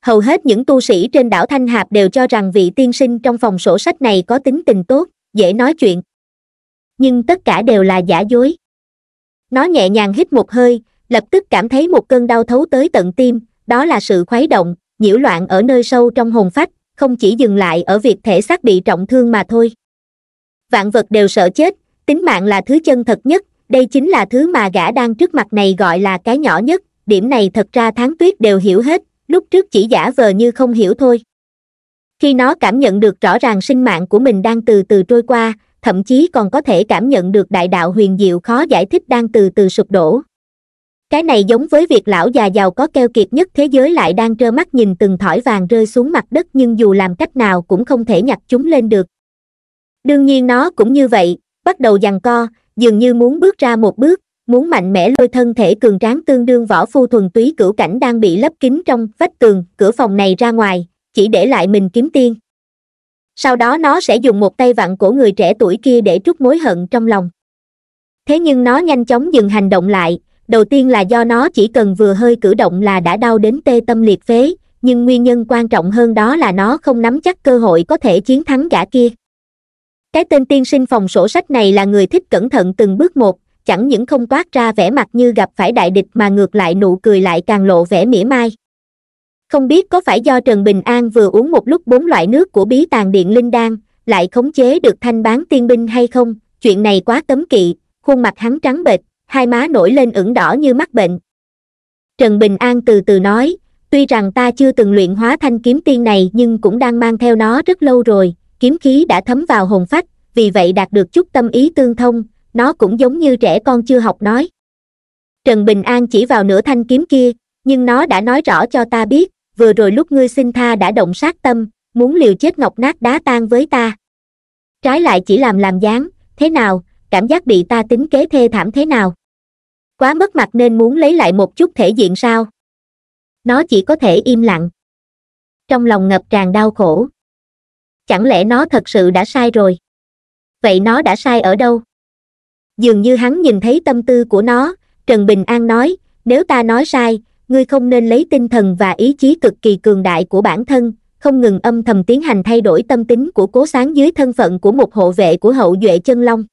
hầu hết những tu sĩ trên đảo thanh hạp đều cho rằng vị tiên sinh trong phòng sổ sách này có tính tình tốt dễ nói chuyện nhưng tất cả đều là giả dối nó nhẹ nhàng hít một hơi lập tức cảm thấy một cơn đau thấu tới tận tim đó là sự khuấy động nhiễu loạn ở nơi sâu trong hồn phách không chỉ dừng lại ở việc thể xác bị trọng thương mà thôi vạn vật đều sợ chết tính mạng là thứ chân thật nhất đây chính là thứ mà gã đang trước mặt này gọi là cái nhỏ nhất điểm này thật ra tháng tuyết đều hiểu hết lúc trước chỉ giả vờ như không hiểu thôi khi nó cảm nhận được rõ ràng sinh mạng của mình đang từ từ trôi qua thậm chí còn có thể cảm nhận được đại đạo huyền diệu khó giải thích đang từ từ sụp đổ cái này giống với việc lão già giàu có keo kiệt nhất thế giới lại đang trơ mắt nhìn từng thỏi vàng rơi xuống mặt đất nhưng dù làm cách nào cũng không thể nhặt chúng lên được đương nhiên nó cũng như vậy bắt đầu giằng co dường như muốn bước ra một bước muốn mạnh mẽ lôi thân thể cường tráng tương đương võ phu thuần túy cửu cảnh đang bị lấp kín trong vách tường cửa phòng này ra ngoài chỉ để lại mình kiếm tiên sau đó nó sẽ dùng một tay vặn của người trẻ tuổi kia để trút mối hận trong lòng thế nhưng nó nhanh chóng dừng hành động lại đầu tiên là do nó chỉ cần vừa hơi cử động là đã đau đến tê tâm liệt phế nhưng nguyên nhân quan trọng hơn đó là nó không nắm chắc cơ hội có thể chiến thắng gã kia cái tên tiên sinh phòng sổ sách này là người thích cẩn thận từng bước một chẳng những không toát ra vẻ mặt như gặp phải đại địch mà ngược lại nụ cười lại càng lộ vẻ mỉa mai không biết có phải do trần bình an vừa uống một lúc bốn loại nước của bí tàng điện linh đan lại khống chế được thanh bán tiên binh hay không chuyện này quá cấm kỵ khuôn mặt hắn trắng bệch hai má nổi lên ửng đỏ như mắc bệnh trần bình an từ từ nói tuy rằng ta chưa từng luyện hóa thanh kiếm tiên này nhưng cũng đang mang theo nó rất lâu rồi kiếm khí đã thấm vào hồn phách vì vậy đạt được chút tâm ý tương thông nó cũng giống như trẻ con chưa học nói trần bình an chỉ vào nửa thanh kiếm kia nhưng nó đã nói rõ cho ta biết vừa rồi lúc ngươi xin tha đã động sát tâm muốn liều chết ngọc nát đá tan với ta trái lại chỉ làm làm dáng thế nào cảm giác bị ta tính kế thê thảm thế nào quá mất mặt nên muốn lấy lại một chút thể diện sao nó chỉ có thể im lặng trong lòng ngập tràn đau khổ chẳng lẽ nó thật sự đã sai rồi vậy nó đã sai ở đâu dường như hắn nhìn thấy tâm tư của nó trần bình an nói nếu ta nói sai ngươi không nên lấy tinh thần và ý chí cực kỳ cường đại của bản thân không ngừng âm thầm tiến hành thay đổi tâm tính của cố sáng dưới thân phận của một hộ vệ của hậu duệ chân long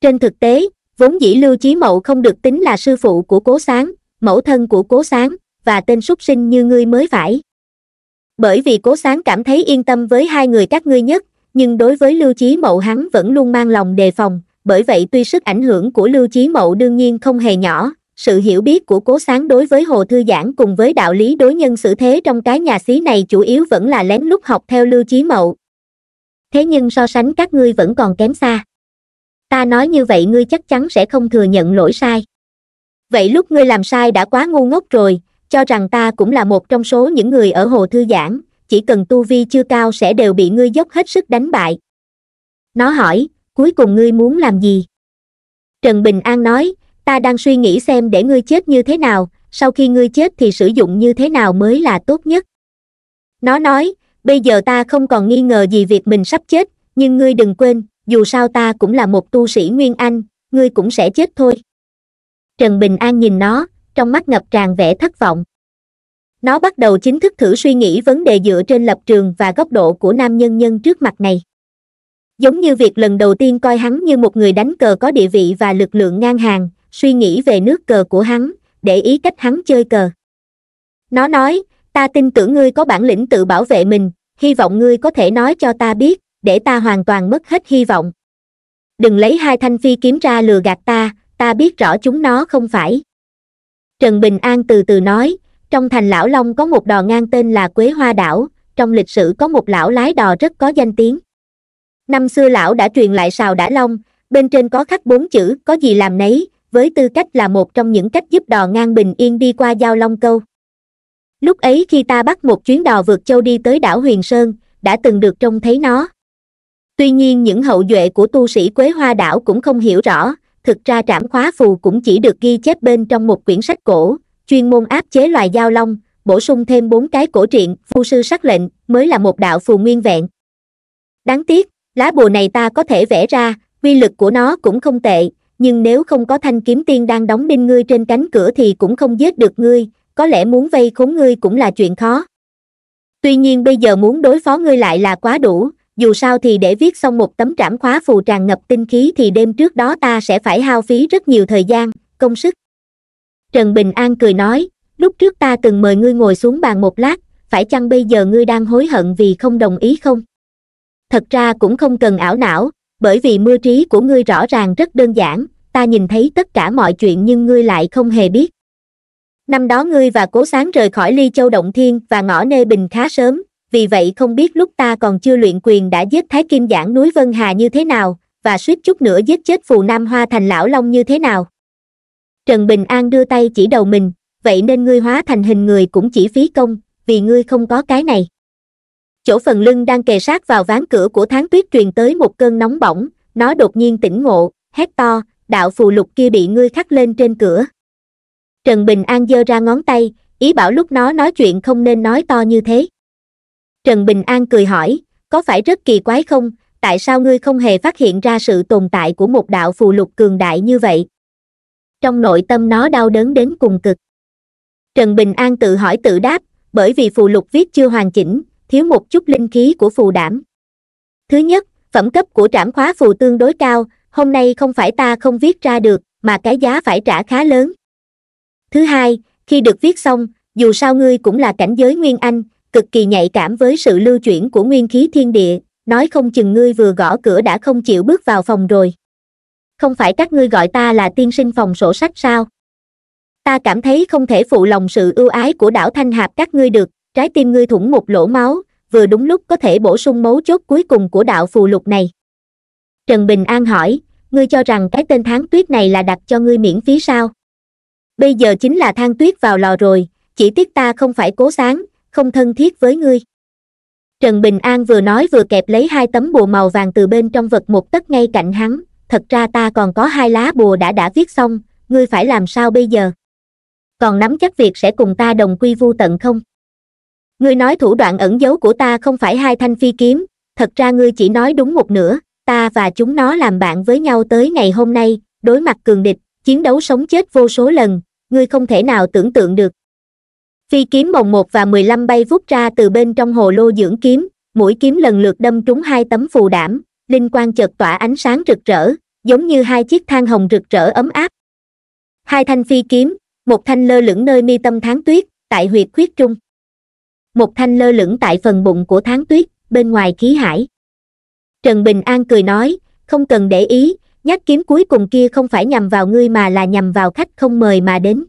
trên thực tế vốn dĩ lưu chí mậu không được tính là sư phụ của cố sáng mẫu thân của cố sáng và tên súc sinh như ngươi mới phải bởi vì cố sáng cảm thấy yên tâm với hai người các ngươi nhất nhưng đối với lưu chí mậu hắn vẫn luôn mang lòng đề phòng bởi vậy tuy sức ảnh hưởng của Lưu Chí Mậu đương nhiên không hề nhỏ, sự hiểu biết của cố sáng đối với Hồ Thư Giãn cùng với đạo lý đối nhân xử thế trong cái nhà xí này chủ yếu vẫn là lén lút học theo Lưu Chí Mậu. Thế nhưng so sánh các ngươi vẫn còn kém xa. Ta nói như vậy ngươi chắc chắn sẽ không thừa nhận lỗi sai. Vậy lúc ngươi làm sai đã quá ngu ngốc rồi, cho rằng ta cũng là một trong số những người ở Hồ Thư Giãn, chỉ cần tu vi chưa cao sẽ đều bị ngươi dốc hết sức đánh bại. Nó hỏi, cuối cùng ngươi muốn làm gì trần bình an nói ta đang suy nghĩ xem để ngươi chết như thế nào sau khi ngươi chết thì sử dụng như thế nào mới là tốt nhất nó nói bây giờ ta không còn nghi ngờ gì việc mình sắp chết nhưng ngươi đừng quên dù sao ta cũng là một tu sĩ nguyên anh ngươi cũng sẽ chết thôi trần bình an nhìn nó trong mắt ngập tràn vẻ thất vọng nó bắt đầu chính thức thử suy nghĩ vấn đề dựa trên lập trường và góc độ của nam nhân nhân trước mặt này giống như việc lần đầu tiên coi hắn như một người đánh cờ có địa vị và lực lượng ngang hàng suy nghĩ về nước cờ của hắn để ý cách hắn chơi cờ nó nói ta tin tưởng ngươi có bản lĩnh tự bảo vệ mình hy vọng ngươi có thể nói cho ta biết để ta hoàn toàn mất hết hy vọng đừng lấy hai thanh phi kiếm ra lừa gạt ta ta biết rõ chúng nó không phải trần bình an từ từ nói trong thành lão long có một đò ngang tên là quế hoa đảo trong lịch sử có một lão lái đò rất có danh tiếng năm xưa lão đã truyền lại sào đã long bên trên có khắc bốn chữ có gì làm nấy với tư cách là một trong những cách giúp đò ngang bình yên đi qua giao long câu lúc ấy khi ta bắt một chuyến đò vượt châu đi tới đảo huyền sơn đã từng được trông thấy nó tuy nhiên những hậu duệ của tu sĩ quế hoa đảo cũng không hiểu rõ thực ra trảm khóa phù cũng chỉ được ghi chép bên trong một quyển sách cổ chuyên môn áp chế loài giao long bổ sung thêm bốn cái cổ truyện phu sư sắc lệnh mới là một đạo phù nguyên vẹn đáng tiếc lá bùa này ta có thể vẽ ra uy lực của nó cũng không tệ nhưng nếu không có thanh kiếm tiên đang đóng đinh ngươi trên cánh cửa thì cũng không giết được ngươi có lẽ muốn vây khốn ngươi cũng là chuyện khó tuy nhiên bây giờ muốn đối phó ngươi lại là quá đủ dù sao thì để viết xong một tấm trảm khóa phù tràn ngập tinh khí thì đêm trước đó ta sẽ phải hao phí rất nhiều thời gian công sức trần bình an cười nói lúc trước ta từng mời ngươi ngồi xuống bàn một lát phải chăng bây giờ ngươi đang hối hận vì không đồng ý không thật ra cũng không cần ảo não bởi vì mưa trí của ngươi rõ ràng rất đơn giản ta nhìn thấy tất cả mọi chuyện nhưng ngươi lại không hề biết năm đó ngươi và cố sáng rời khỏi ly châu động thiên và ngõ nê bình khá sớm vì vậy không biết lúc ta còn chưa luyện quyền đã giết thái kim giảng núi vân hà như thế nào và suýt chút nữa giết chết phù nam hoa thành lão long như thế nào trần bình an đưa tay chỉ đầu mình vậy nên ngươi hóa thành hình người cũng chỉ phí công vì ngươi không có cái này chỗ phần lưng đang kề sát vào ván cửa của tháng tuyết truyền tới một cơn nóng bỏng nó đột nhiên tỉnh ngộ hét to đạo phù lục kia bị ngươi khắc lên trên cửa trần bình an giơ ra ngón tay ý bảo lúc nó nói chuyện không nên nói to như thế trần bình an cười hỏi có phải rất kỳ quái không tại sao ngươi không hề phát hiện ra sự tồn tại của một đạo phù lục cường đại như vậy trong nội tâm nó đau đớn đến cùng cực trần bình an tự hỏi tự đáp bởi vì phù lục viết chưa hoàn chỉnh thiếu một chút linh khí của phù đảm thứ nhất phẩm cấp của trảm khóa phù tương đối cao hôm nay không phải ta không viết ra được mà cái giá phải trả khá lớn thứ hai khi được viết xong dù sao ngươi cũng là cảnh giới nguyên anh cực kỳ nhạy cảm với sự lưu chuyển của nguyên khí thiên địa nói không chừng ngươi vừa gõ cửa đã không chịu bước vào phòng rồi không phải các ngươi gọi ta là tiên sinh phòng sổ sách sao ta cảm thấy không thể phụ lòng sự ưu ái của đảo thanh hạp các ngươi được trái tim ngươi thủng một lỗ máu, vừa đúng lúc có thể bổ sung mấu chốt cuối cùng của đạo phù lục này. Trần Bình An hỏi, ngươi cho rằng cái tên tháng tuyết này là đặt cho ngươi miễn phí sao? Bây giờ chính là Thang tuyết vào lò rồi, chỉ tiếc ta không phải cố sáng, không thân thiết với ngươi. Trần Bình An vừa nói vừa kẹp lấy hai tấm bùa màu vàng từ bên trong vật một tấc ngay cạnh hắn, thật ra ta còn có hai lá bùa đã đã viết xong, ngươi phải làm sao bây giờ? Còn nắm chắc việc sẽ cùng ta đồng quy vu tận không? ngươi nói thủ đoạn ẩn giấu của ta không phải hai thanh phi kiếm thật ra ngươi chỉ nói đúng một nửa ta và chúng nó làm bạn với nhau tới ngày hôm nay đối mặt cường địch chiến đấu sống chết vô số lần ngươi không thể nào tưởng tượng được phi kiếm mồng một và mười lăm bay vút ra từ bên trong hồ lô dưỡng kiếm mũi kiếm lần lượt đâm trúng hai tấm phù đảm linh quang chợt tỏa ánh sáng rực rỡ giống như hai chiếc thang hồng rực rỡ ấm áp hai thanh phi kiếm một thanh lơ lửng nơi mi tâm tháng tuyết tại huyệt khuyết trung một thanh lơ lửng tại phần bụng của tháng tuyết bên ngoài khí hải trần bình an cười nói không cần để ý nhát kiếm cuối cùng kia không phải nhằm vào ngươi mà là nhằm vào khách không mời mà đến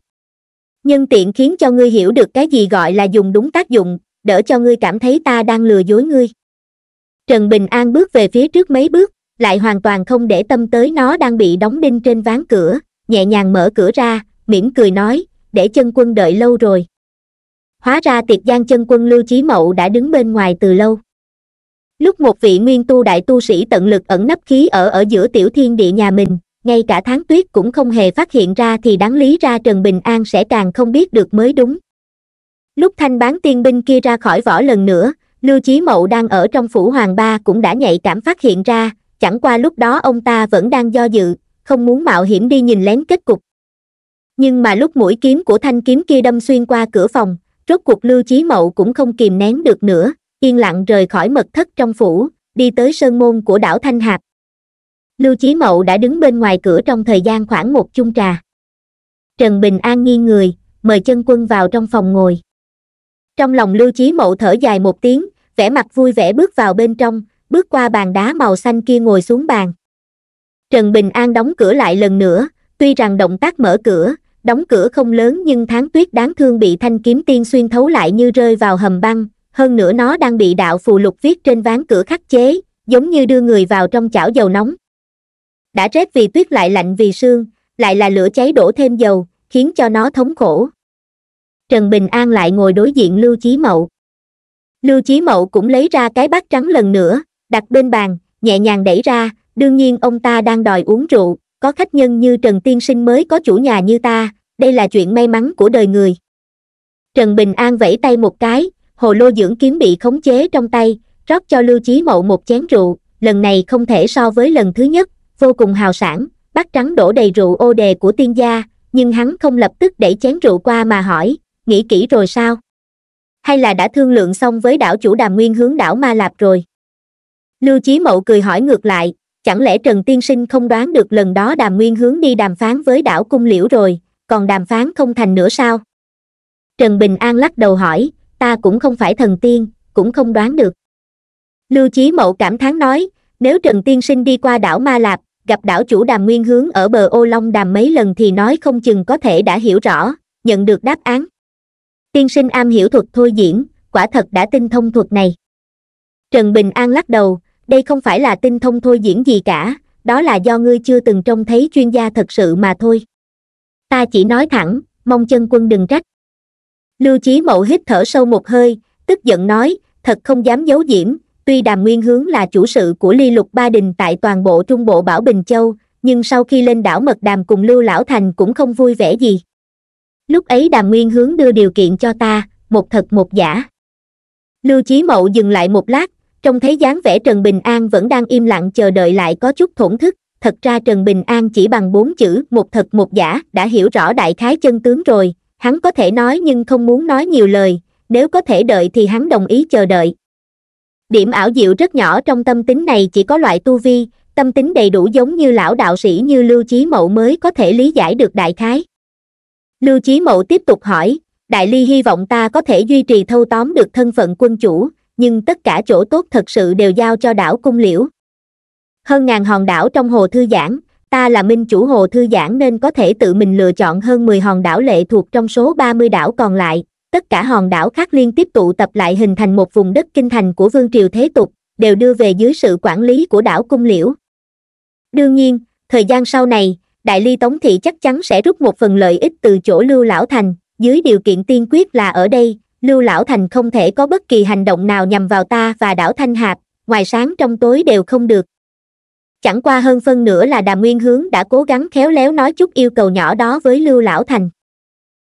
nhân tiện khiến cho ngươi hiểu được cái gì gọi là dùng đúng tác dụng đỡ cho ngươi cảm thấy ta đang lừa dối ngươi trần bình an bước về phía trước mấy bước lại hoàn toàn không để tâm tới nó đang bị đóng đinh trên ván cửa nhẹ nhàng mở cửa ra mỉm cười nói để chân quân đợi lâu rồi hóa ra tiệc gian chân quân lưu chí mậu đã đứng bên ngoài từ lâu lúc một vị nguyên tu đại tu sĩ tận lực ẩn nấp khí ở ở giữa tiểu thiên địa nhà mình ngay cả tháng tuyết cũng không hề phát hiện ra thì đáng lý ra trần bình an sẽ càng không biết được mới đúng lúc thanh bán tiên binh kia ra khỏi vỏ lần nữa lưu chí mậu đang ở trong phủ hoàng ba cũng đã nhạy cảm phát hiện ra chẳng qua lúc đó ông ta vẫn đang do dự không muốn mạo hiểm đi nhìn lén kết cục nhưng mà lúc mũi kiếm của thanh kiếm kia đâm xuyên qua cửa phòng rốt cuộc lưu chí mậu cũng không kìm nén được nữa yên lặng rời khỏi mật thất trong phủ đi tới sơn môn của đảo thanh hạp lưu chí mậu đã đứng bên ngoài cửa trong thời gian khoảng một chung trà trần bình an nghiêng người mời chân quân vào trong phòng ngồi trong lòng lưu chí mậu thở dài một tiếng vẻ mặt vui vẻ bước vào bên trong bước qua bàn đá màu xanh kia ngồi xuống bàn trần bình an đóng cửa lại lần nữa tuy rằng động tác mở cửa đóng cửa không lớn nhưng tháng tuyết đáng thương bị thanh kiếm tiên xuyên thấu lại như rơi vào hầm băng, hơn nữa nó đang bị đạo phù lục viết trên ván cửa khắc chế, giống như đưa người vào trong chảo dầu nóng. Đã rét vì tuyết lại lạnh vì sương, lại là lửa cháy đổ thêm dầu, khiến cho nó thống khổ. Trần Bình An lại ngồi đối diện Lưu Chí Mậu. Lưu Chí Mậu cũng lấy ra cái bát trắng lần nữa, đặt bên bàn, nhẹ nhàng đẩy ra, đương nhiên ông ta đang đòi uống rượu, có khách nhân như trần tiên sinh mới có chủ nhà như ta đây là chuyện may mắn của đời người trần bình an vẫy tay một cái hồ lô dưỡng kiếm bị khống chế trong tay rót cho lưu chí mậu một chén rượu lần này không thể so với lần thứ nhất vô cùng hào sản bát trắng đổ đầy rượu ô đề của tiên gia nhưng hắn không lập tức đẩy chén rượu qua mà hỏi nghĩ kỹ rồi sao hay là đã thương lượng xong với đảo chủ đàm nguyên hướng đảo ma lạp rồi lưu chí mậu cười hỏi ngược lại chẳng lẽ trần tiên sinh không đoán được lần đó đàm nguyên hướng đi đàm phán với đảo cung liễu rồi còn đàm phán không thành nữa sao trần bình an lắc đầu hỏi ta cũng không phải thần tiên cũng không đoán được lưu chí mậu cảm thán nói nếu trần tiên sinh đi qua đảo ma lạp gặp đảo chủ đàm nguyên hướng ở bờ ô long đàm mấy lần thì nói không chừng có thể đã hiểu rõ nhận được đáp án tiên sinh am hiểu thuật thôi diễn quả thật đã tinh thông thuật này trần bình an lắc đầu đây không phải là tinh thông thôi diễn gì cả đó là do ngươi chưa từng trông thấy chuyên gia thật sự mà thôi ta chỉ nói thẳng mong chân quân đừng trách lưu chí mậu hít thở sâu một hơi tức giận nói thật không dám giấu diễm tuy đàm nguyên hướng là chủ sự của ly lục ba đình tại toàn bộ trung bộ bảo bình châu nhưng sau khi lên đảo mật đàm cùng lưu lão thành cũng không vui vẻ gì lúc ấy đàm nguyên hướng đưa điều kiện cho ta một thật một giả lưu chí mậu dừng lại một lát trong thấy dáng vẻ Trần Bình An vẫn đang im lặng chờ đợi lại có chút thổn thức, thật ra Trần Bình An chỉ bằng bốn chữ, một thật một giả, đã hiểu rõ đại khái chân tướng rồi, hắn có thể nói nhưng không muốn nói nhiều lời, nếu có thể đợi thì hắn đồng ý chờ đợi. Điểm ảo diệu rất nhỏ trong tâm tính này chỉ có loại tu vi, tâm tính đầy đủ giống như lão đạo sĩ như Lưu Chí Mậu mới có thể lý giải được đại khái. Lưu Chí Mậu tiếp tục hỏi, Đại Ly hy vọng ta có thể duy trì thâu tóm được thân phận quân chủ, nhưng tất cả chỗ tốt thật sự đều giao cho đảo cung liễu hơn ngàn hòn đảo trong hồ thư giãn ta là minh chủ hồ thư giãn nên có thể tự mình lựa chọn hơn 10 hòn đảo lệ thuộc trong số 30 đảo còn lại tất cả hòn đảo khác liên tiếp tụ tập lại hình thành một vùng đất kinh thành của vương triều thế tục đều đưa về dưới sự quản lý của đảo cung liễu đương nhiên thời gian sau này đại ly tống thị chắc chắn sẽ rút một phần lợi ích từ chỗ lưu lão thành dưới điều kiện tiên quyết là ở đây lưu lão thành không thể có bất kỳ hành động nào nhằm vào ta và đảo thanh hạp ngoài sáng trong tối đều không được chẳng qua hơn phân nữa là đàm nguyên hướng đã cố gắng khéo léo nói chút yêu cầu nhỏ đó với lưu lão thành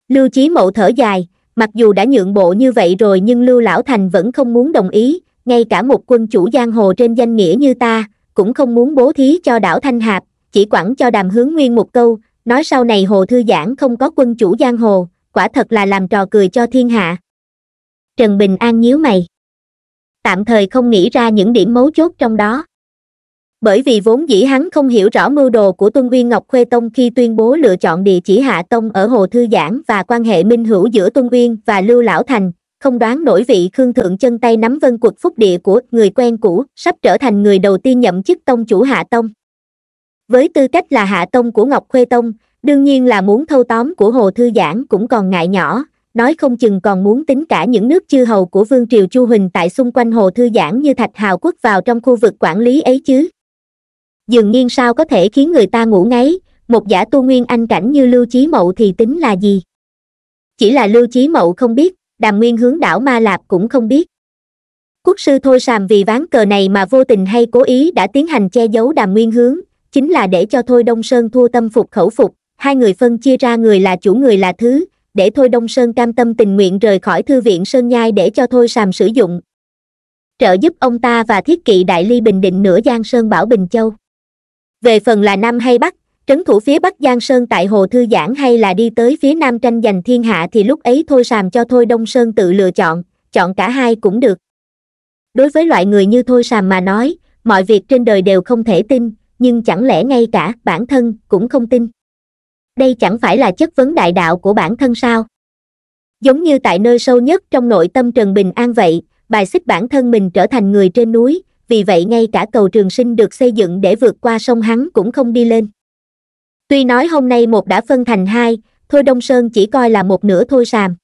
lưu chí mậu thở dài mặc dù đã nhượng bộ như vậy rồi nhưng lưu lão thành vẫn không muốn đồng ý ngay cả một quân chủ giang hồ trên danh nghĩa như ta cũng không muốn bố thí cho đảo thanh hạp chỉ quẳng cho đàm hướng nguyên một câu nói sau này hồ thư giãn không có quân chủ giang hồ quả thật là làm trò cười cho thiên hạ trần bình an nhíu mày tạm thời không nghĩ ra những điểm mấu chốt trong đó bởi vì vốn dĩ hắn không hiểu rõ mưu đồ của tuân uyên ngọc khuê tông khi tuyên bố lựa chọn địa chỉ hạ tông ở hồ thư giãn và quan hệ minh hữu giữa tuân uyên và lưu lão thành không đoán nổi vị khương thượng chân tay nắm vân quật phúc địa của người quen cũ sắp trở thành người đầu tiên nhậm chức tông chủ hạ tông với tư cách là hạ tông của ngọc khuê tông đương nhiên là muốn thâu tóm của hồ thư giãn cũng còn ngại nhỏ nói không chừng còn muốn tính cả những nước chư hầu của vương triều chu huỳnh tại xung quanh hồ thư giãn như thạch hào quốc vào trong khu vực quản lý ấy chứ dường nhiên sao có thể khiến người ta ngủ ngáy một giả tu nguyên anh cảnh như lưu chí mậu thì tính là gì chỉ là lưu chí mậu không biết đàm nguyên hướng đảo ma lạp cũng không biết quốc sư thôi sàm vì ván cờ này mà vô tình hay cố ý đã tiến hành che giấu đàm nguyên hướng chính là để cho thôi đông sơn thua tâm phục khẩu phục hai người phân chia ra người là chủ người là thứ để Thôi Đông Sơn cam tâm tình nguyện rời khỏi thư viện Sơn Nhai để cho Thôi Sàm sử dụng. Trợ giúp ông ta và thiết kỵ Đại Ly Bình Định nửa Giang Sơn Bảo Bình Châu. Về phần là Nam hay Bắc, trấn thủ phía Bắc Giang Sơn tại Hồ Thư Giãn hay là đi tới phía Nam tranh giành thiên hạ thì lúc ấy Thôi Sàm cho Thôi Đông Sơn tự lựa chọn, chọn cả hai cũng được. Đối với loại người như Thôi Sàm mà nói, mọi việc trên đời đều không thể tin, nhưng chẳng lẽ ngay cả bản thân cũng không tin đây chẳng phải là chất vấn đại đạo của bản thân sao giống như tại nơi sâu nhất trong nội tâm trần bình an vậy bài xích bản thân mình trở thành người trên núi vì vậy ngay cả cầu trường sinh được xây dựng để vượt qua sông hắn cũng không đi lên tuy nói hôm nay một đã phân thành hai thôi đông sơn chỉ coi là một nửa thôi sàm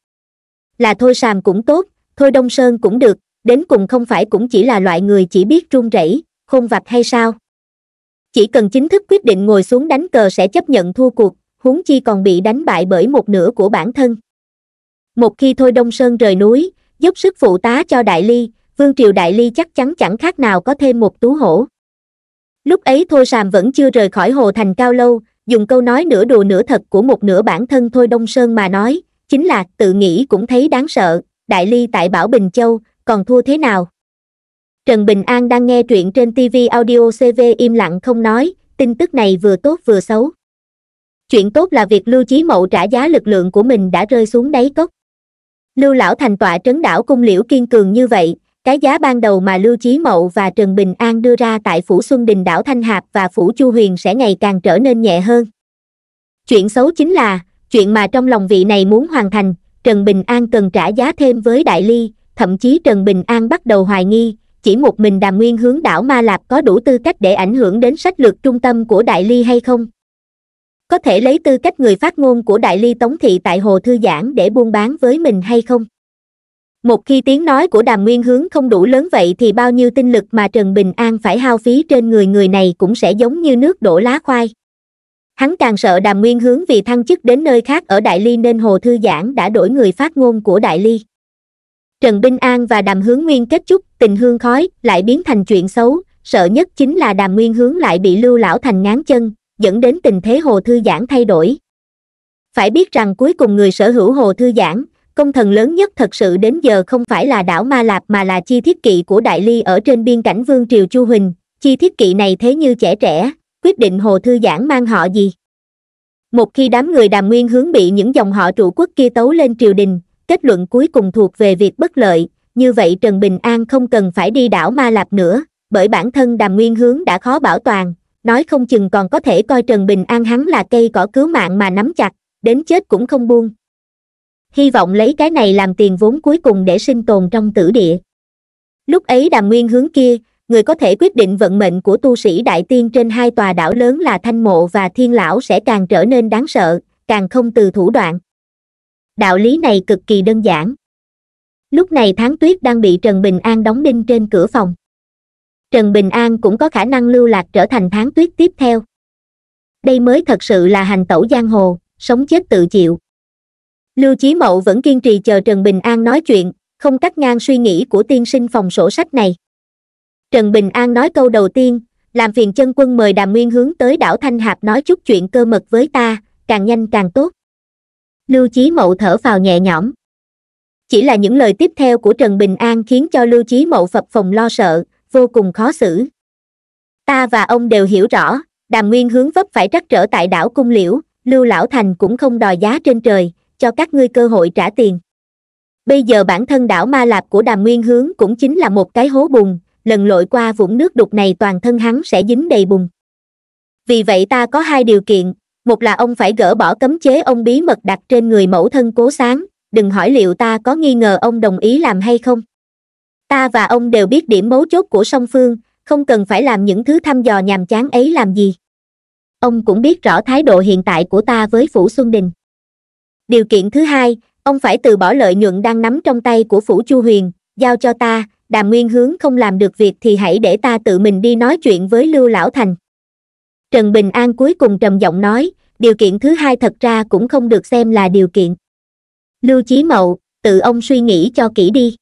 là thôi sàm cũng tốt thôi đông sơn cũng được đến cùng không phải cũng chỉ là loại người chỉ biết run rẩy khôn vặt hay sao chỉ cần chính thức quyết định ngồi xuống đánh cờ sẽ chấp nhận thua cuộc huống chi còn bị đánh bại bởi một nửa của bản thân một khi thôi đông sơn rời núi giúp sức phụ tá cho đại ly vương triều đại ly chắc chắn chẳng khác nào có thêm một tú hổ lúc ấy thôi sàm vẫn chưa rời khỏi hồ thành cao lâu dùng câu nói nửa đùa nửa thật của một nửa bản thân thôi đông sơn mà nói chính là tự nghĩ cũng thấy đáng sợ đại ly tại bảo bình châu còn thua thế nào trần bình an đang nghe truyện trên tv audio cv im lặng không nói tin tức này vừa tốt vừa xấu chuyện tốt là việc lưu chí mậu trả giá lực lượng của mình đã rơi xuống đáy cốc lưu lão thành tọa trấn đảo cung liễu kiên cường như vậy cái giá ban đầu mà lưu chí mậu và trần bình an đưa ra tại phủ xuân đình đảo thanh hạp và phủ chu huyền sẽ ngày càng trở nên nhẹ hơn chuyện xấu chính là chuyện mà trong lòng vị này muốn hoàn thành trần bình an cần trả giá thêm với đại ly thậm chí trần bình an bắt đầu hoài nghi chỉ một mình đàm nguyên hướng đảo ma lạp có đủ tư cách để ảnh hưởng đến sách lược trung tâm của đại ly hay không có thể lấy tư cách người phát ngôn của đại ly tống thị tại hồ thư giãn để buôn bán với mình hay không một khi tiếng nói của đàm nguyên hướng không đủ lớn vậy thì bao nhiêu tinh lực mà trần bình an phải hao phí trên người người này cũng sẽ giống như nước đổ lá khoai hắn càng sợ đàm nguyên hướng vì thăng chức đến nơi khác ở đại ly nên hồ thư giãn đã đổi người phát ngôn của đại ly trần bình an và đàm hướng nguyên kết chúc tình hương khói lại biến thành chuyện xấu sợ nhất chính là đàm nguyên hướng lại bị lưu lão thành ngán chân dẫn đến tình thế hồ thư giãn thay đổi phải biết rằng cuối cùng người sở hữu hồ thư giãn công thần lớn nhất thật sự đến giờ không phải là đảo ma lạp mà là chi thiết kỵ của đại ly ở trên biên cảnh vương triều chu huỳnh chi thiết kỵ này thế như trẻ trẻ quyết định hồ thư giãn mang họ gì một khi đám người đàm nguyên hướng bị những dòng họ trụ quốc kia tấu lên triều đình kết luận cuối cùng thuộc về việc bất lợi như vậy trần bình an không cần phải đi đảo ma lạp nữa bởi bản thân đàm nguyên hướng đã khó bảo toàn nói không chừng còn có thể coi trần bình an hắn là cây cỏ cứu mạng mà nắm chặt đến chết cũng không buông hy vọng lấy cái này làm tiền vốn cuối cùng để sinh tồn trong tử địa lúc ấy đàm nguyên hướng kia người có thể quyết định vận mệnh của tu sĩ đại tiên trên hai tòa đảo lớn là thanh mộ và thiên lão sẽ càng trở nên đáng sợ càng không từ thủ đoạn đạo lý này cực kỳ đơn giản lúc này tháng tuyết đang bị trần bình an đóng đinh trên cửa phòng trần bình an cũng có khả năng lưu lạc trở thành tháng tuyết tiếp theo đây mới thật sự là hành tẩu giang hồ sống chết tự chịu lưu chí mậu vẫn kiên trì chờ trần bình an nói chuyện không cắt ngang suy nghĩ của tiên sinh phòng sổ sách này trần bình an nói câu đầu tiên làm phiền chân quân mời đàm nguyên hướng tới đảo thanh hạp nói chút chuyện cơ mật với ta càng nhanh càng tốt lưu chí mậu thở vào nhẹ nhõm chỉ là những lời tiếp theo của trần bình an khiến cho lưu chí mậu phập phồng lo sợ vô cùng khó xử ta và ông đều hiểu rõ đàm nguyên hướng vấp phải trắc trở tại đảo cung liễu lưu lão thành cũng không đòi giá trên trời cho các ngươi cơ hội trả tiền bây giờ bản thân đảo ma lạp của đàm nguyên hướng cũng chính là một cái hố bùn lần lội qua vũng nước đục này toàn thân hắn sẽ dính đầy bùn vì vậy ta có hai điều kiện một là ông phải gỡ bỏ cấm chế ông bí mật đặt trên người mẫu thân cố sáng đừng hỏi liệu ta có nghi ngờ ông đồng ý làm hay không ta và ông đều biết điểm mấu chốt của song phương không cần phải làm những thứ thăm dò nhàm chán ấy làm gì ông cũng biết rõ thái độ hiện tại của ta với phủ xuân đình điều kiện thứ hai ông phải từ bỏ lợi nhuận đang nắm trong tay của phủ chu huyền giao cho ta đàm nguyên hướng không làm được việc thì hãy để ta tự mình đi nói chuyện với lưu lão thành trần bình an cuối cùng trầm giọng nói điều kiện thứ hai thật ra cũng không được xem là điều kiện lưu chí mậu tự ông suy nghĩ cho kỹ đi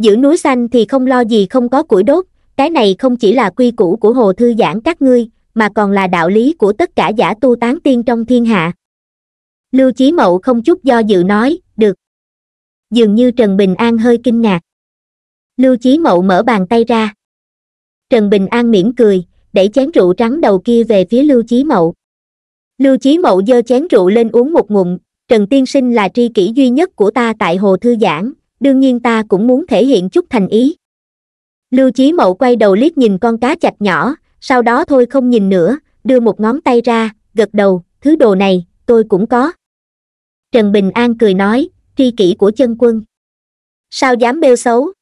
giữ núi xanh thì không lo gì không có củi đốt cái này không chỉ là quy củ của hồ thư giãn các ngươi mà còn là đạo lý của tất cả giả tu tán tiên trong thiên hạ lưu chí mậu không chút do dự nói được dường như trần bình an hơi kinh ngạc lưu chí mậu mở bàn tay ra trần bình an mỉm cười đẩy chén rượu trắng đầu kia về phía lưu chí mậu lưu chí mậu giơ chén rượu lên uống một ngụm trần tiên sinh là tri kỷ duy nhất của ta tại hồ thư giãn đương nhiên ta cũng muốn thể hiện chút thành ý lưu chí mậu quay đầu liếc nhìn con cá chạch nhỏ sau đó thôi không nhìn nữa đưa một ngón tay ra gật đầu thứ đồ này tôi cũng có trần bình an cười nói tri kỷ của chân quân sao dám bêu xấu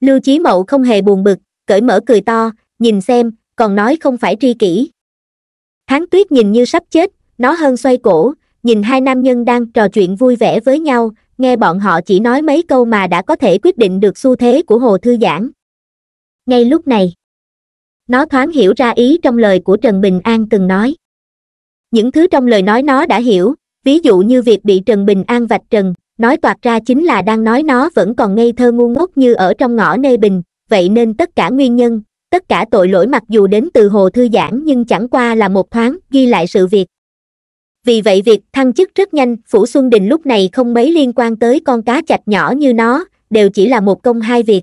lưu chí mậu không hề buồn bực cởi mở cười to nhìn xem còn nói không phải tri kỷ tháng tuyết nhìn như sắp chết nó hơn xoay cổ nhìn hai nam nhân đang trò chuyện vui vẻ với nhau nghe bọn họ chỉ nói mấy câu mà đã có thể quyết định được xu thế của hồ thư giãn ngay lúc này nó thoáng hiểu ra ý trong lời của trần bình an từng nói những thứ trong lời nói nó đã hiểu ví dụ như việc bị trần bình an vạch trần nói toạc ra chính là đang nói nó vẫn còn ngây thơ ngu ngốc như ở trong ngõ nê bình vậy nên tất cả nguyên nhân tất cả tội lỗi mặc dù đến từ hồ thư giãn nhưng chẳng qua là một thoáng ghi lại sự việc vì vậy việc thăng chức rất nhanh phủ xuân đình lúc này không mấy liên quan tới con cá chạch nhỏ như nó đều chỉ là một công hai việc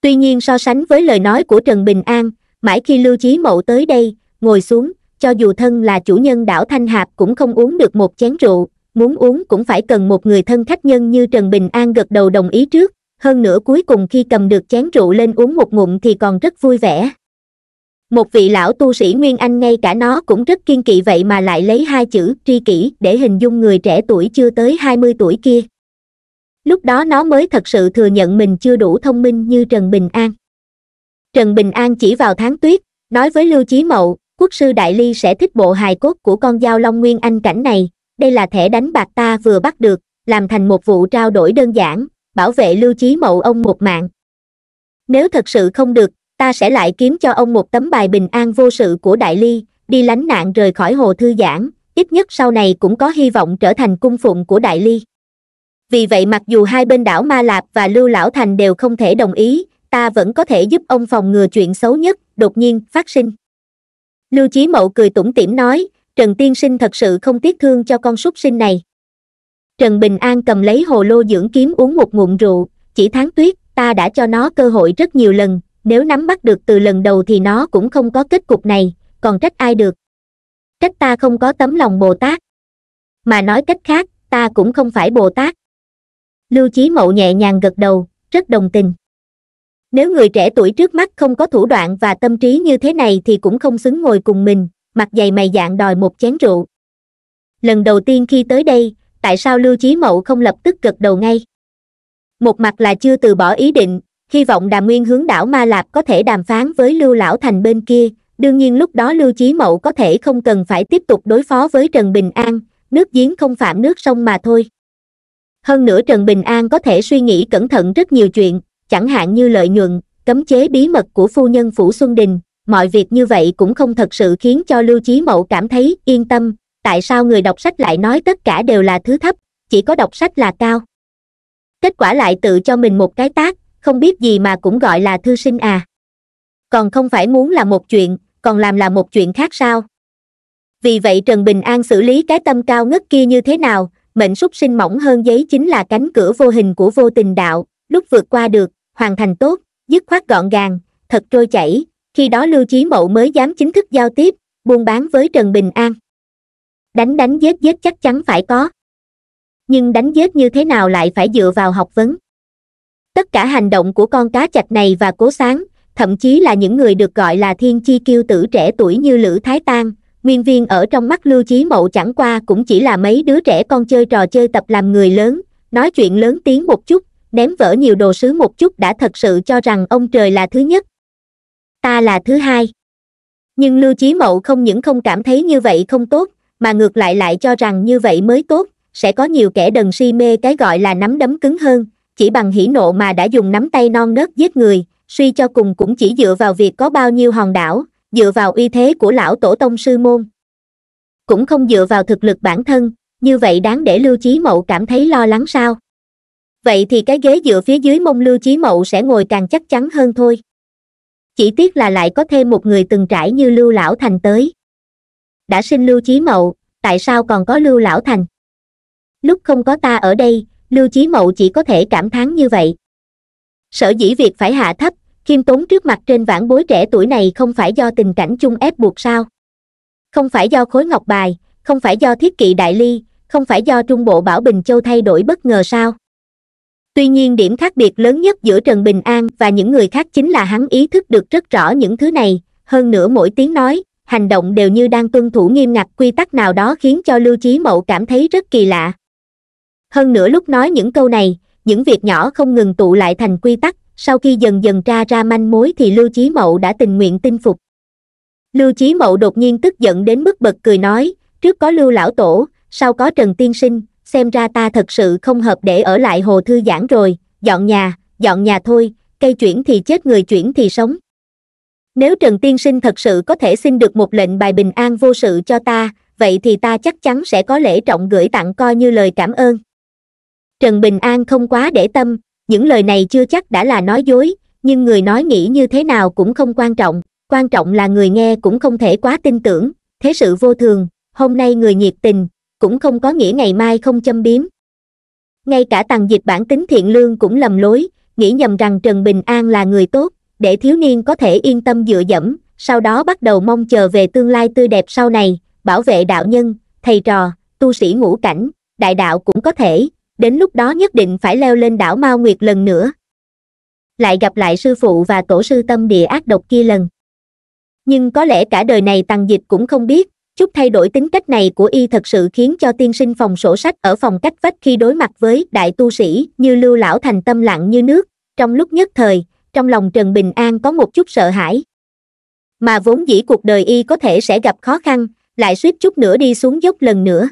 tuy nhiên so sánh với lời nói của trần bình an mãi khi lưu chí mậu tới đây ngồi xuống cho dù thân là chủ nhân đảo thanh hạp cũng không uống được một chén rượu muốn uống cũng phải cần một người thân khách nhân như trần bình an gật đầu đồng ý trước hơn nữa cuối cùng khi cầm được chén rượu lên uống một ngụm thì còn rất vui vẻ một vị lão tu sĩ nguyên anh ngay cả nó cũng rất kiên kỵ vậy mà lại lấy hai chữ tri kỷ để hình dung người trẻ tuổi chưa tới hai mươi tuổi kia lúc đó nó mới thật sự thừa nhận mình chưa đủ thông minh như trần bình an trần bình an chỉ vào tháng tuyết nói với lưu chí mậu quốc sư đại ly sẽ thích bộ hài cốt của con dao long nguyên anh cảnh này đây là thẻ đánh bạc ta vừa bắt được làm thành một vụ trao đổi đơn giản bảo vệ lưu chí mậu ông một mạng nếu thật sự không được ta sẽ lại kiếm cho ông một tấm bài bình an vô sự của Đại Ly, đi lánh nạn rời khỏi hồ thư giãn, ít nhất sau này cũng có hy vọng trở thành cung phụng của Đại Ly. Vì vậy mặc dù hai bên đảo Ma Lạp và Lưu Lão Thành đều không thể đồng ý, ta vẫn có thể giúp ông phòng ngừa chuyện xấu nhất, đột nhiên, phát sinh. Lưu Chí Mậu cười tủm tỉm nói, Trần Tiên Sinh thật sự không tiếc thương cho con súc sinh này. Trần Bình An cầm lấy hồ lô dưỡng kiếm uống một ngụm rượu, chỉ tháng tuyết, ta đã cho nó cơ hội rất nhiều lần, nếu nắm bắt được từ lần đầu thì nó cũng không có kết cục này còn trách ai được trách ta không có tấm lòng bồ tát mà nói cách khác ta cũng không phải bồ tát lưu chí mậu nhẹ nhàng gật đầu rất đồng tình nếu người trẻ tuổi trước mắt không có thủ đoạn và tâm trí như thế này thì cũng không xứng ngồi cùng mình mặt dày mày dạng đòi một chén rượu lần đầu tiên khi tới đây tại sao lưu chí mậu không lập tức gật đầu ngay một mặt là chưa từ bỏ ý định hy vọng đàm nguyên hướng đảo ma lạp có thể đàm phán với lưu lão thành bên kia đương nhiên lúc đó lưu chí mậu có thể không cần phải tiếp tục đối phó với trần bình an nước giếng không phạm nước sông mà thôi hơn nữa trần bình an có thể suy nghĩ cẩn thận rất nhiều chuyện chẳng hạn như lợi nhuận cấm chế bí mật của phu nhân phủ xuân đình mọi việc như vậy cũng không thật sự khiến cho lưu chí mậu cảm thấy yên tâm tại sao người đọc sách lại nói tất cả đều là thứ thấp chỉ có đọc sách là cao kết quả lại tự cho mình một cái tác không biết gì mà cũng gọi là thư sinh à. Còn không phải muốn là một chuyện, còn làm là một chuyện khác sao? Vì vậy Trần Bình An xử lý cái tâm cao ngất kia như thế nào, mệnh súc sinh mỏng hơn giấy chính là cánh cửa vô hình của vô tình đạo, lúc vượt qua được, hoàn thành tốt, dứt khoát gọn gàng, thật trôi chảy, khi đó Lưu Chí Mậu mới dám chính thức giao tiếp, buôn bán với Trần Bình An. Đánh đánh giết giết chắc chắn phải có. Nhưng đánh giết như thế nào lại phải dựa vào học vấn? tất cả hành động của con cá chạch này và cố sáng thậm chí là những người được gọi là thiên chi kiêu tử trẻ tuổi như lữ thái tang nguyên viên ở trong mắt lưu chí mậu chẳng qua cũng chỉ là mấy đứa trẻ con chơi trò chơi tập làm người lớn nói chuyện lớn tiếng một chút ném vỡ nhiều đồ sứ một chút đã thật sự cho rằng ông trời là thứ nhất ta là thứ hai nhưng lưu chí mậu không những không cảm thấy như vậy không tốt mà ngược lại lại cho rằng như vậy mới tốt sẽ có nhiều kẻ đần si mê cái gọi là nắm đấm cứng hơn chỉ bằng hỉ nộ mà đã dùng nắm tay non nớt giết người suy cho cùng cũng chỉ dựa vào việc có bao nhiêu hòn đảo dựa vào uy thế của lão tổ tông sư môn cũng không dựa vào thực lực bản thân như vậy đáng để lưu chí mậu cảm thấy lo lắng sao vậy thì cái ghế dựa phía dưới mông lưu chí mậu sẽ ngồi càng chắc chắn hơn thôi chỉ tiếc là lại có thêm một người từng trải như lưu lão thành tới đã sinh lưu chí mậu tại sao còn có lưu lão thành lúc không có ta ở đây lưu chí mậu chỉ có thể cảm thán như vậy sở dĩ việc phải hạ thấp khiêm tốn trước mặt trên vãn bối trẻ tuổi này không phải do tình cảnh chung ép buộc sao không phải do khối ngọc bài không phải do thiết kỵ đại ly không phải do trung bộ bảo bình châu thay đổi bất ngờ sao tuy nhiên điểm khác biệt lớn nhất giữa trần bình an và những người khác chính là hắn ý thức được rất rõ những thứ này hơn nữa mỗi tiếng nói hành động đều như đang tuân thủ nghiêm ngặt quy tắc nào đó khiến cho lưu chí mậu cảm thấy rất kỳ lạ hơn nữa lúc nói những câu này những việc nhỏ không ngừng tụ lại thành quy tắc sau khi dần dần tra ra manh mối thì lưu chí mậu đã tình nguyện tin phục lưu chí mậu đột nhiên tức giận đến mức bật cười nói trước có lưu lão tổ sau có trần tiên sinh xem ra ta thật sự không hợp để ở lại hồ thư giãn rồi dọn nhà dọn nhà thôi cây chuyển thì chết người chuyển thì sống nếu trần tiên sinh thật sự có thể xin được một lệnh bài bình an vô sự cho ta vậy thì ta chắc chắn sẽ có lễ trọng gửi tặng coi như lời cảm ơn trần bình an không quá để tâm những lời này chưa chắc đã là nói dối nhưng người nói nghĩ như thế nào cũng không quan trọng quan trọng là người nghe cũng không thể quá tin tưởng thế sự vô thường hôm nay người nhiệt tình cũng không có nghĩa ngày mai không châm biếm ngay cả tàng dịch bản tính thiện lương cũng lầm lối nghĩ nhầm rằng trần bình an là người tốt để thiếu niên có thể yên tâm dựa dẫm sau đó bắt đầu mong chờ về tương lai tươi đẹp sau này bảo vệ đạo nhân thầy trò tu sĩ ngũ cảnh đại đạo cũng có thể đến lúc đó nhất định phải leo lên đảo mao nguyệt lần nữa lại gặp lại sư phụ và tổ sư tâm địa ác độc kia lần nhưng có lẽ cả đời này tằng dịch cũng không biết chút thay đổi tính cách này của y thật sự khiến cho tiên sinh phòng sổ sách ở phòng cách vách khi đối mặt với đại tu sĩ như lưu lão thành tâm lặng như nước trong lúc nhất thời trong lòng trần bình an có một chút sợ hãi mà vốn dĩ cuộc đời y có thể sẽ gặp khó khăn lại suýt chút nữa đi xuống dốc lần nữa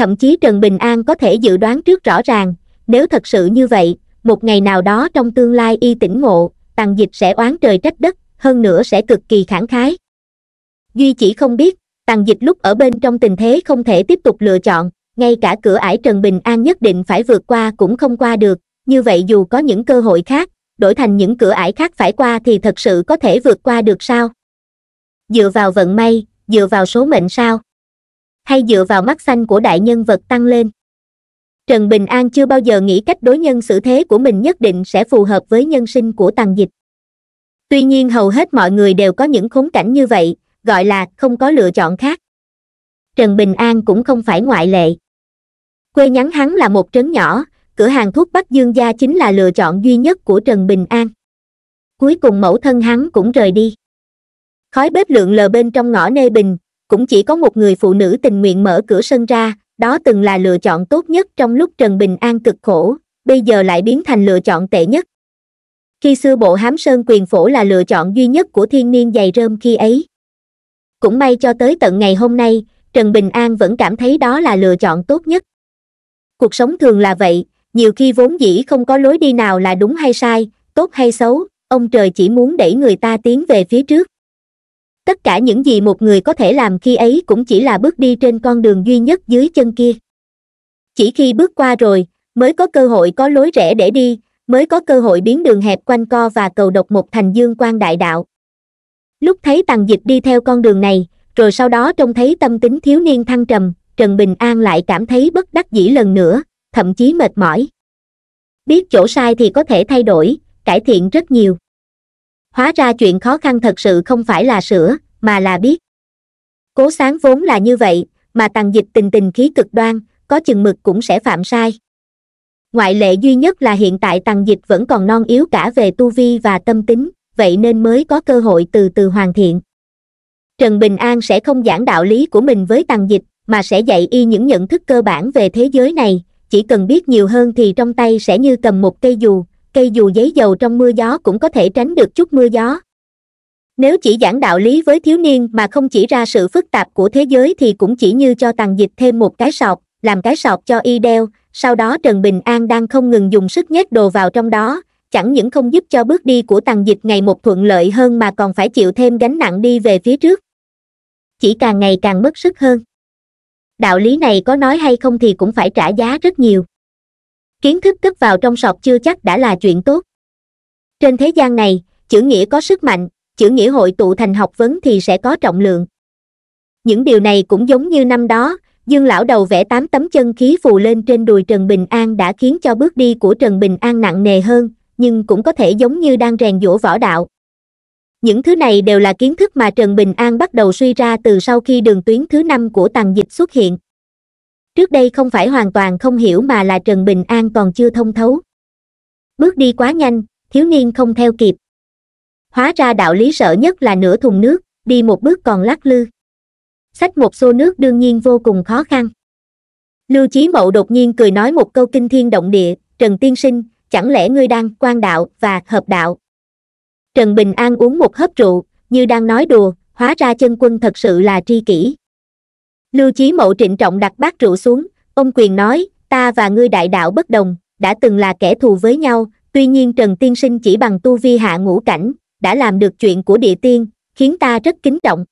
thậm chí trần bình an có thể dự đoán trước rõ ràng nếu thật sự như vậy một ngày nào đó trong tương lai y tỉnh ngộ tàn dịch sẽ oán trời trách đất hơn nữa sẽ cực kỳ khẳng khái duy chỉ không biết tàn dịch lúc ở bên trong tình thế không thể tiếp tục lựa chọn ngay cả cửa ải trần bình an nhất định phải vượt qua cũng không qua được như vậy dù có những cơ hội khác đổi thành những cửa ải khác phải qua thì thật sự có thể vượt qua được sao dựa vào vận may dựa vào số mệnh sao hay dựa vào mắt xanh của đại nhân vật tăng lên. Trần Bình An chưa bao giờ nghĩ cách đối nhân xử thế của mình nhất định sẽ phù hợp với nhân sinh của tàng dịch. Tuy nhiên hầu hết mọi người đều có những khốn cảnh như vậy, gọi là không có lựa chọn khác. Trần Bình An cũng không phải ngoại lệ. Quê nhắn hắn là một trấn nhỏ, cửa hàng thuốc Bắc Dương Gia chính là lựa chọn duy nhất của Trần Bình An. Cuối cùng mẫu thân hắn cũng rời đi. Khói bếp lượn lờ bên trong ngõ nê bình, cũng chỉ có một người phụ nữ tình nguyện mở cửa sân ra, đó từng là lựa chọn tốt nhất trong lúc Trần Bình An cực khổ, bây giờ lại biến thành lựa chọn tệ nhất. Khi xưa bộ hám sơn quyền phổ là lựa chọn duy nhất của thiên niên dày rơm khi ấy. Cũng may cho tới tận ngày hôm nay, Trần Bình An vẫn cảm thấy đó là lựa chọn tốt nhất. Cuộc sống thường là vậy, nhiều khi vốn dĩ không có lối đi nào là đúng hay sai, tốt hay xấu, ông trời chỉ muốn đẩy người ta tiến về phía trước tất cả những gì một người có thể làm khi ấy cũng chỉ là bước đi trên con đường duy nhất dưới chân kia chỉ khi bước qua rồi mới có cơ hội có lối rẽ để đi mới có cơ hội biến đường hẹp quanh co và cầu độc một thành dương quan đại đạo lúc thấy tàng dịch đi theo con đường này rồi sau đó trông thấy tâm tính thiếu niên thăng trầm trần bình an lại cảm thấy bất đắc dĩ lần nữa thậm chí mệt mỏi biết chỗ sai thì có thể thay đổi cải thiện rất nhiều hóa ra chuyện khó khăn thật sự không phải là sửa mà là biết cố sáng vốn là như vậy mà tằng dịch tình tình khí cực đoan có chừng mực cũng sẽ phạm sai ngoại lệ duy nhất là hiện tại tằng dịch vẫn còn non yếu cả về tu vi và tâm tính vậy nên mới có cơ hội từ từ hoàn thiện trần bình an sẽ không giảng đạo lý của mình với tằng dịch mà sẽ dạy y những nhận thức cơ bản về thế giới này chỉ cần biết nhiều hơn thì trong tay sẽ như cầm một cây dù cây dù giấy dầu trong mưa gió cũng có thể tránh được chút mưa gió nếu chỉ giảng đạo lý với thiếu niên mà không chỉ ra sự phức tạp của thế giới thì cũng chỉ như cho tàn dịch thêm một cái sọt làm cái sọt cho y đeo sau đó trần bình an đang không ngừng dùng sức nhét đồ vào trong đó chẳng những không giúp cho bước đi của tàn dịch ngày một thuận lợi hơn mà còn phải chịu thêm gánh nặng đi về phía trước chỉ càng ngày càng mất sức hơn đạo lý này có nói hay không thì cũng phải trả giá rất nhiều kiến thức cất vào trong sọc chưa chắc đã là chuyện tốt trên thế gian này chữ nghĩa có sức mạnh chữ nghĩa hội tụ thành học vấn thì sẽ có trọng lượng những điều này cũng giống như năm đó dương lão đầu vẽ tám tấm chân khí phù lên trên đùi trần bình an đã khiến cho bước đi của trần bình an nặng nề hơn nhưng cũng có thể giống như đang rèn dũa võ đạo những thứ này đều là kiến thức mà trần bình an bắt đầu suy ra từ sau khi đường tuyến thứ năm của tàng dịch xuất hiện trước đây không phải hoàn toàn không hiểu mà là trần bình an còn chưa thông thấu bước đi quá nhanh thiếu niên không theo kịp hóa ra đạo lý sợ nhất là nửa thùng nước đi một bước còn lắc lư xách một xô nước đương nhiên vô cùng khó khăn lưu chí mậu đột nhiên cười nói một câu kinh thiên động địa trần tiên sinh chẳng lẽ ngươi đang quan đạo và hợp đạo trần bình an uống một hớp rượu như đang nói đùa hóa ra chân quân thật sự là tri kỷ lưu chí mậu trịnh trọng đặt bát rượu xuống ông quyền nói ta và ngươi đại đạo bất đồng đã từng là kẻ thù với nhau tuy nhiên trần tiên sinh chỉ bằng tu vi hạ ngũ cảnh đã làm được chuyện của địa tiên khiến ta rất kính trọng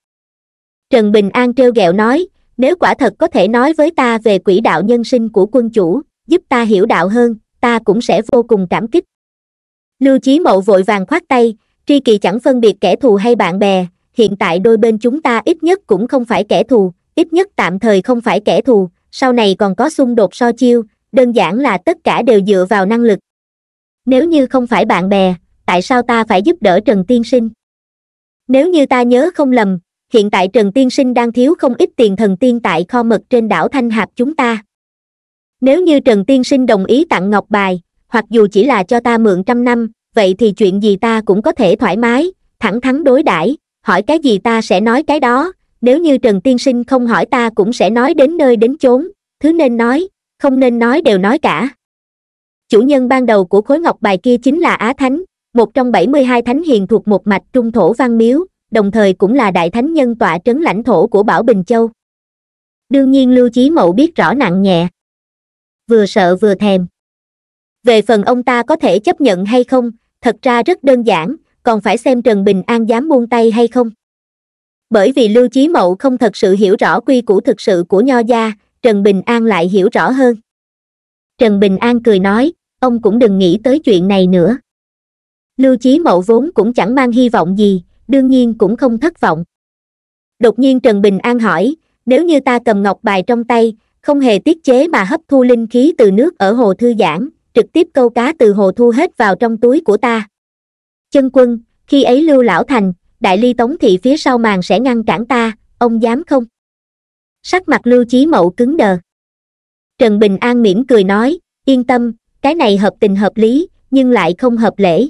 trần bình an treo gẹo nói nếu quả thật có thể nói với ta về quỹ đạo nhân sinh của quân chủ giúp ta hiểu đạo hơn ta cũng sẽ vô cùng cảm kích lưu chí mậu vội vàng khoát tay tri kỳ chẳng phân biệt kẻ thù hay bạn bè hiện tại đôi bên chúng ta ít nhất cũng không phải kẻ thù ít nhất tạm thời không phải kẻ thù sau này còn có xung đột so chiêu đơn giản là tất cả đều dựa vào năng lực nếu như không phải bạn bè tại sao ta phải giúp đỡ trần tiên sinh nếu như ta nhớ không lầm hiện tại trần tiên sinh đang thiếu không ít tiền thần tiên tại kho mật trên đảo thanh hạp chúng ta nếu như trần tiên sinh đồng ý tặng ngọc bài hoặc dù chỉ là cho ta mượn trăm năm vậy thì chuyện gì ta cũng có thể thoải mái thẳng thắn đối đãi hỏi cái gì ta sẽ nói cái đó nếu như trần tiên sinh không hỏi ta cũng sẽ nói đến nơi đến chốn thứ nên nói không nên nói đều nói cả chủ nhân ban đầu của khối ngọc bài kia chính là á thánh một trong bảy mươi hai thánh hiền thuộc một mạch trung thổ văn miếu đồng thời cũng là đại thánh nhân tọa trấn lãnh thổ của bảo bình châu đương nhiên lưu chí mậu biết rõ nặng nhẹ vừa sợ vừa thèm về phần ông ta có thể chấp nhận hay không thật ra rất đơn giản còn phải xem trần bình an dám buông tay hay không bởi vì lưu chí mậu không thật sự hiểu rõ quy củ thực sự của nho gia trần bình an lại hiểu rõ hơn trần bình an cười nói ông cũng đừng nghĩ tới chuyện này nữa lưu chí mậu vốn cũng chẳng mang hy vọng gì đương nhiên cũng không thất vọng đột nhiên trần bình an hỏi nếu như ta cầm ngọc bài trong tay không hề tiết chế mà hấp thu linh khí từ nước ở hồ thư giãn trực tiếp câu cá từ hồ thu hết vào trong túi của ta chân quân khi ấy lưu lão thành đại ly tống thị phía sau màn sẽ ngăn cản ta, ông dám không? Sắc mặt lưu chí mậu cứng đờ. Trần Bình An mỉm cười nói, yên tâm, cái này hợp tình hợp lý, nhưng lại không hợp lễ.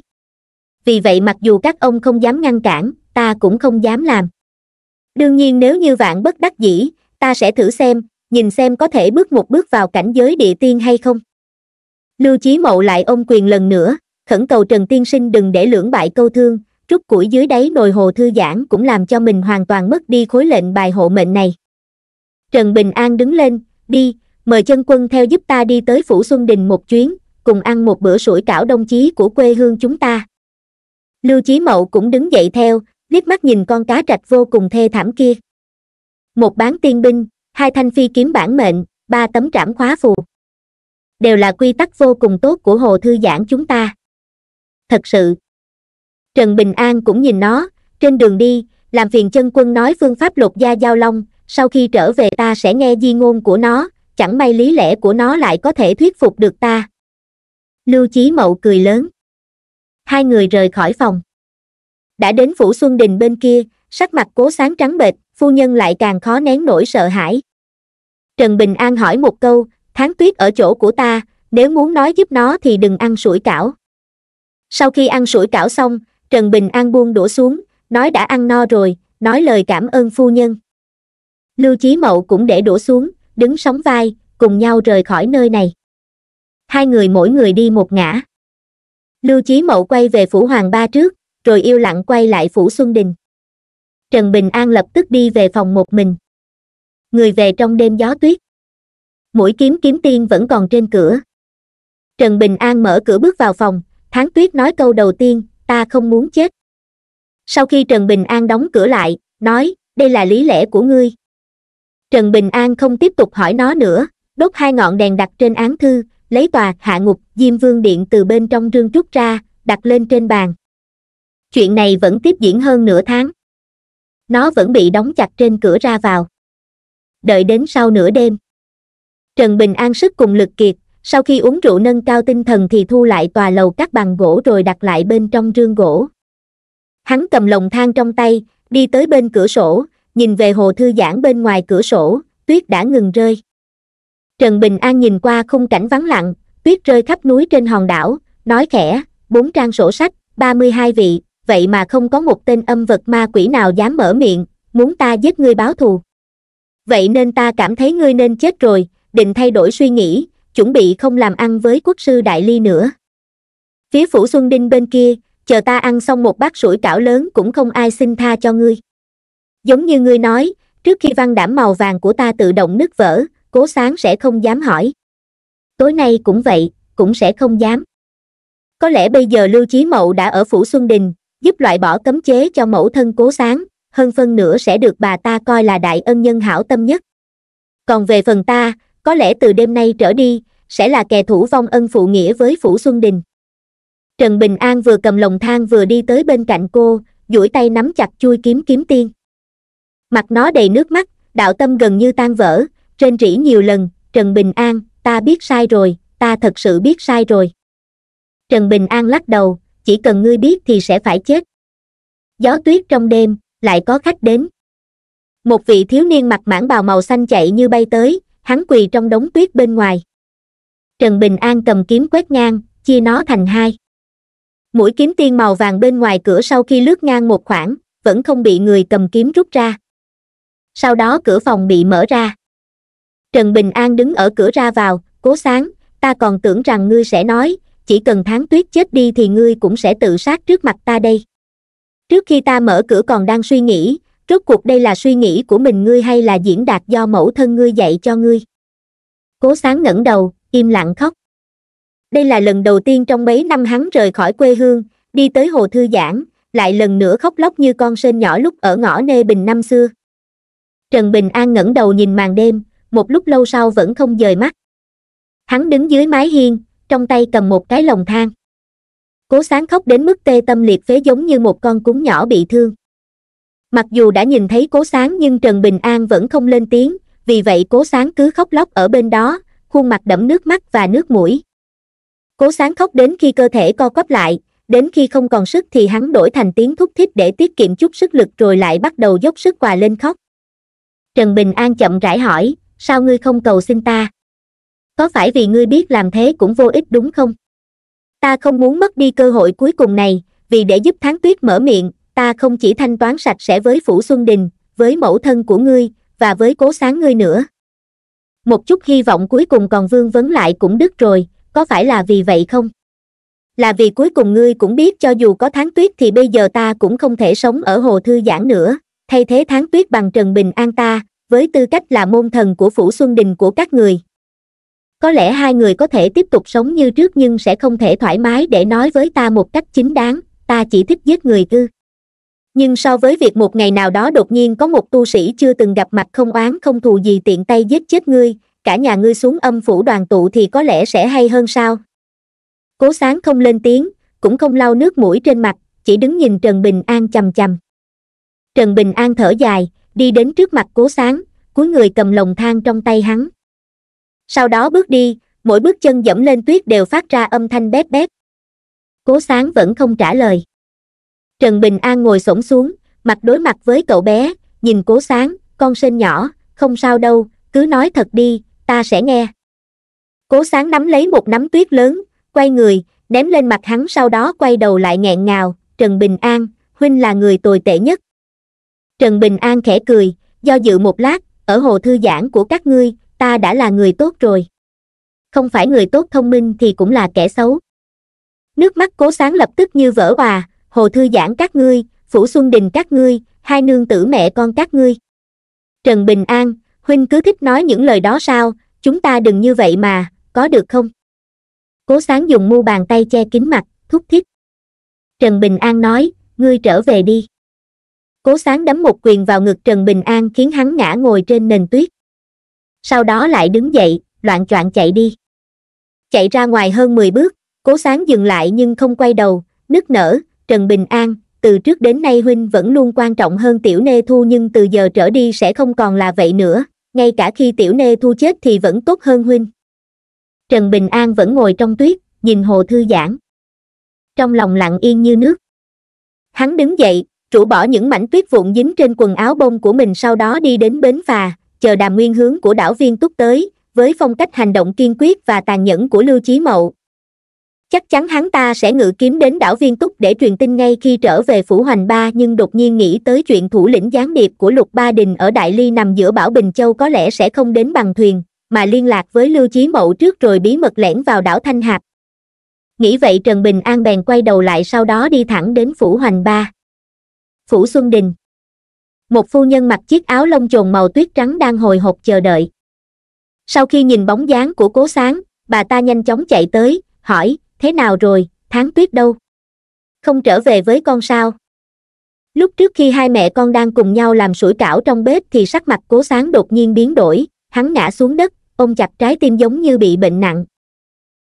Vì vậy mặc dù các ông không dám ngăn cản, ta cũng không dám làm. Đương nhiên nếu như vạn bất đắc dĩ, ta sẽ thử xem, nhìn xem có thể bước một bước vào cảnh giới địa tiên hay không. Lưu Chí Mậu lại ôm quyền lần nữa, khẩn cầu Trần Tiên Sinh đừng để lưỡng bại câu thương, rút củi dưới đáy nồi hồ thư giãn cũng làm cho mình hoàn toàn mất đi khối lệnh bài hộ mệnh này trần bình an đứng lên đi mời chân quân theo giúp ta đi tới phủ xuân đình một chuyến cùng ăn một bữa sủi cảo đông chí của quê hương chúng ta lưu chí mậu cũng đứng dậy theo liếc mắt nhìn con cá trạch vô cùng thê thảm kia một bán tiên binh hai thanh phi kiếm bản mệnh ba tấm trảm khóa phù đều là quy tắc vô cùng tốt của hồ thư giãn chúng ta thật sự trần bình an cũng nhìn nó trên đường đi làm phiền chân quân nói phương pháp lột da giao long sau khi trở về ta sẽ nghe di ngôn của nó chẳng may lý lẽ của nó lại có thể thuyết phục được ta lưu chí mậu cười lớn hai người rời khỏi phòng đã đến phủ xuân đình bên kia sắc mặt cố sáng trắng bệch phu nhân lại càng khó nén nỗi sợ hãi trần bình an hỏi một câu tháng tuyết ở chỗ của ta nếu muốn nói giúp nó thì đừng ăn sủi cảo sau khi ăn sủi cảo xong Trần Bình An buông đổ xuống, nói đã ăn no rồi, nói lời cảm ơn phu nhân. Lưu Chí Mậu cũng để đổ xuống, đứng sóng vai, cùng nhau rời khỏi nơi này. Hai người mỗi người đi một ngã. Lưu Chí Mậu quay về Phủ Hoàng Ba trước, rồi yêu lặng quay lại Phủ Xuân Đình. Trần Bình An lập tức đi về phòng một mình. Người về trong đêm gió tuyết. Mũi kiếm kiếm tiên vẫn còn trên cửa. Trần Bình An mở cửa bước vào phòng, Tháng Tuyết nói câu đầu tiên, ta không muốn chết sau khi trần bình an đóng cửa lại nói đây là lý lẽ của ngươi trần bình an không tiếp tục hỏi nó nữa đốt hai ngọn đèn đặt trên án thư lấy tòa hạ ngục diêm vương điện từ bên trong rương trút ra đặt lên trên bàn chuyện này vẫn tiếp diễn hơn nửa tháng nó vẫn bị đóng chặt trên cửa ra vào đợi đến sau nửa đêm trần bình an sức cùng lực kiệt sau khi uống rượu nâng cao tinh thần thì thu lại tòa lầu các bàn gỗ rồi đặt lại bên trong rương gỗ hắn cầm lồng thang trong tay đi tới bên cửa sổ nhìn về hồ thư giãn bên ngoài cửa sổ tuyết đã ngừng rơi trần bình an nhìn qua khung cảnh vắng lặng tuyết rơi khắp núi trên hòn đảo nói khẽ bốn trang sổ sách ba mươi hai vị vậy mà không có một tên âm vật ma quỷ nào dám mở miệng muốn ta giết ngươi báo thù vậy nên ta cảm thấy ngươi nên chết rồi định thay đổi suy nghĩ chuẩn bị không làm ăn với quốc sư đại ly nữa phía phủ xuân đinh bên kia chờ ta ăn xong một bát sủi cảo lớn cũng không ai xin tha cho ngươi giống như ngươi nói trước khi văn đảm màu vàng của ta tự động nứt vỡ cố sáng sẽ không dám hỏi tối nay cũng vậy cũng sẽ không dám có lẽ bây giờ lưu chí mậu đã ở phủ xuân đình giúp loại bỏ cấm chế cho mẫu thân cố sáng hơn phân nửa sẽ được bà ta coi là đại ân nhân hảo tâm nhất còn về phần ta có lẽ từ đêm nay trở đi sẽ là kẻ thủ vong ân phụ nghĩa với phủ xuân đình trần bình an vừa cầm lồng thang vừa đi tới bên cạnh cô duỗi tay nắm chặt chui kiếm kiếm tiên mặt nó đầy nước mắt đạo tâm gần như tan vỡ trên rỉ nhiều lần trần bình an ta biết sai rồi ta thật sự biết sai rồi trần bình an lắc đầu chỉ cần ngươi biết thì sẽ phải chết gió tuyết trong đêm lại có khách đến một vị thiếu niên mặc mãng bào màu xanh chạy như bay tới hắn quỳ trong đống tuyết bên ngoài trần bình an cầm kiếm quét ngang chia nó thành hai mũi kiếm tiên màu vàng bên ngoài cửa sau khi lướt ngang một khoảng vẫn không bị người cầm kiếm rút ra sau đó cửa phòng bị mở ra trần bình an đứng ở cửa ra vào cố sáng ta còn tưởng rằng ngươi sẽ nói chỉ cần tháng tuyết chết đi thì ngươi cũng sẽ tự sát trước mặt ta đây trước khi ta mở cửa còn đang suy nghĩ rốt cuộc đây là suy nghĩ của mình ngươi hay là diễn đạt do mẫu thân ngươi dạy cho ngươi cố sáng ngẩng đầu im lặng khóc đây là lần đầu tiên trong mấy năm hắn rời khỏi quê hương đi tới hồ thư giãn lại lần nữa khóc lóc như con sên nhỏ lúc ở ngõ nê bình năm xưa trần bình an ngẩng đầu nhìn màn đêm một lúc lâu sau vẫn không rời mắt hắn đứng dưới mái hiên trong tay cầm một cái lồng thang cố sáng khóc đến mức tê tâm liệt phế giống như một con cúng nhỏ bị thương mặc dù đã nhìn thấy cố sáng nhưng trần bình an vẫn không lên tiếng vì vậy cố sáng cứ khóc lóc ở bên đó khuôn mặt đẫm nước mắt và nước mũi cố sáng khóc đến khi cơ thể co quắp lại đến khi không còn sức thì hắn đổi thành tiếng thúc thích để tiết kiệm chút sức lực rồi lại bắt đầu dốc sức quà lên khóc trần bình an chậm rãi hỏi sao ngươi không cầu xin ta có phải vì ngươi biết làm thế cũng vô ích đúng không ta không muốn mất đi cơ hội cuối cùng này vì để giúp tháng tuyết mở miệng ta không chỉ thanh toán sạch sẽ với Phủ Xuân Đình, với mẫu thân của ngươi, và với cố sáng ngươi nữa. Một chút hy vọng cuối cùng còn vương vấn lại cũng đứt rồi, có phải là vì vậy không? Là vì cuối cùng ngươi cũng biết cho dù có tháng tuyết thì bây giờ ta cũng không thể sống ở hồ thư giãn nữa, thay thế tháng tuyết bằng Trần Bình An ta, với tư cách là môn thần của Phủ Xuân Đình của các người. Có lẽ hai người có thể tiếp tục sống như trước nhưng sẽ không thể thoải mái để nói với ta một cách chính đáng, ta chỉ thích giết người cư nhưng so với việc một ngày nào đó đột nhiên có một tu sĩ chưa từng gặp mặt không oán không thù gì tiện tay giết chết ngươi cả nhà ngươi xuống âm phủ đoàn tụ thì có lẽ sẽ hay hơn sao cố sáng không lên tiếng cũng không lau nước mũi trên mặt chỉ đứng nhìn trần bình an chằm chằm trần bình an thở dài đi đến trước mặt cố sáng cuối người cầm lồng thang trong tay hắn sau đó bước đi mỗi bước chân dẫm lên tuyết đều phát ra âm thanh bép bép cố sáng vẫn không trả lời trần bình an ngồi xổm xuống mặt đối mặt với cậu bé nhìn cố sáng con sên nhỏ không sao đâu cứ nói thật đi ta sẽ nghe cố sáng nắm lấy một nắm tuyết lớn quay người ném lên mặt hắn sau đó quay đầu lại nghẹn ngào trần bình an huynh là người tồi tệ nhất trần bình an khẽ cười do dự một lát ở hồ thư giãn của các ngươi ta đã là người tốt rồi không phải người tốt thông minh thì cũng là kẻ xấu nước mắt cố sáng lập tức như vỡ hòa hồ thư giãn các ngươi, phủ xuân đình các ngươi, hai nương tử mẹ con các ngươi. Trần Bình An, huynh cứ thích nói những lời đó sao, chúng ta đừng như vậy mà, có được không? Cố sáng dùng mu bàn tay che kín mặt, thúc thích. Trần Bình An nói, ngươi trở về đi. Cố sáng đấm một quyền vào ngực Trần Bình An khiến hắn ngã ngồi trên nền tuyết. Sau đó lại đứng dậy, loạn choạng chạy đi. Chạy ra ngoài hơn 10 bước, cố sáng dừng lại nhưng không quay đầu, nức nở, Trần Bình An, từ trước đến nay huynh vẫn luôn quan trọng hơn tiểu nê thu nhưng từ giờ trở đi sẽ không còn là vậy nữa, ngay cả khi tiểu nê thu chết thì vẫn tốt hơn huynh. Trần Bình An vẫn ngồi trong tuyết, nhìn hồ thư giãn. Trong lòng lặng yên như nước. Hắn đứng dậy, rũ bỏ những mảnh tuyết vụn dính trên quần áo bông của mình sau đó đi đến bến phà, chờ đàm nguyên hướng của đảo viên túc tới, với phong cách hành động kiên quyết và tàn nhẫn của Lưu Chí Mậu, chắc chắn hắn ta sẽ ngự kiếm đến đảo viên túc để truyền tin ngay khi trở về phủ hoành ba nhưng đột nhiên nghĩ tới chuyện thủ lĩnh gián điệp của lục ba đình ở đại ly nằm giữa bảo bình châu có lẽ sẽ không đến bằng thuyền mà liên lạc với lưu chí mậu trước rồi bí mật lẻn vào đảo thanh hạp nghĩ vậy trần bình an bèn quay đầu lại sau đó đi thẳng đến phủ hoành ba phủ xuân đình một phu nhân mặc chiếc áo lông chồn màu tuyết trắng đang hồi hộp chờ đợi sau khi nhìn bóng dáng của cố sáng bà ta nhanh chóng chạy tới hỏi thế nào rồi, tháng tuyết đâu? Không trở về với con sao? Lúc trước khi hai mẹ con đang cùng nhau làm sủi cảo trong bếp thì sắc mặt cố sáng đột nhiên biến đổi, hắn ngã xuống đất, ôm chặt trái tim giống như bị bệnh nặng.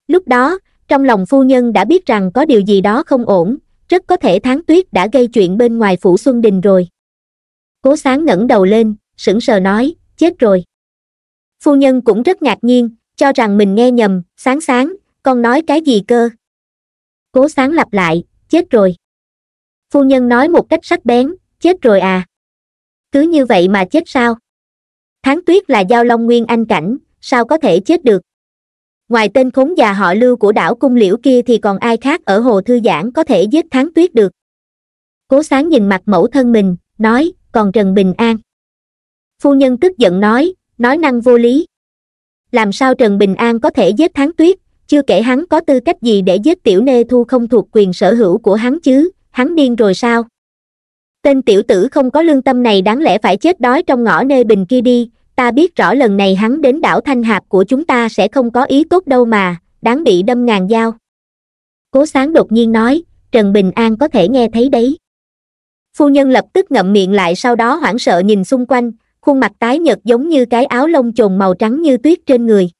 Lúc đó, trong lòng phu nhân đã biết rằng có điều gì đó không ổn, rất có thể tháng tuyết đã gây chuyện bên ngoài phủ Xuân Đình rồi. Cố sáng ngẩng đầu lên, sững sờ nói, chết rồi. Phu nhân cũng rất ngạc nhiên, cho rằng mình nghe nhầm, sáng sáng, con nói cái gì cơ cố sáng lặp lại chết rồi phu nhân nói một cách sắc bén chết rồi à cứ như vậy mà chết sao tháng tuyết là giao long nguyên anh cảnh sao có thể chết được ngoài tên khốn già họ lưu của đảo cung liễu kia thì còn ai khác ở hồ thư giãn có thể giết tháng tuyết được cố sáng nhìn mặt mẫu thân mình nói còn trần bình an phu nhân tức giận nói nói năng vô lý làm sao trần bình an có thể giết tháng tuyết chưa kể hắn có tư cách gì để giết tiểu nê thu không thuộc quyền sở hữu của hắn chứ hắn điên rồi sao tên tiểu tử không có lương tâm này đáng lẽ phải chết đói trong ngõ nê bình kia đi ta biết rõ lần này hắn đến đảo thanh hạp của chúng ta sẽ không có ý tốt đâu mà đáng bị đâm ngàn dao cố sáng đột nhiên nói trần bình an có thể nghe thấy đấy phu nhân lập tức ngậm miệng lại sau đó hoảng sợ nhìn xung quanh khuôn mặt tái nhợt giống như cái áo lông chồn màu trắng như tuyết trên người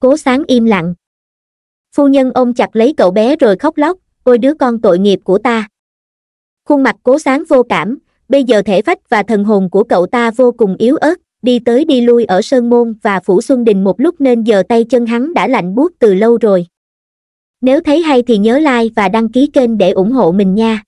cố sáng im lặng phu nhân ôm chặt lấy cậu bé rồi khóc lóc ôi đứa con tội nghiệp của ta khuôn mặt cố sáng vô cảm bây giờ thể phách và thần hồn của cậu ta vô cùng yếu ớt đi tới đi lui ở sơn môn và phủ xuân đình một lúc nên giờ tay chân hắn đã lạnh buốt từ lâu rồi nếu thấy hay thì nhớ like và đăng ký kênh để ủng hộ mình nha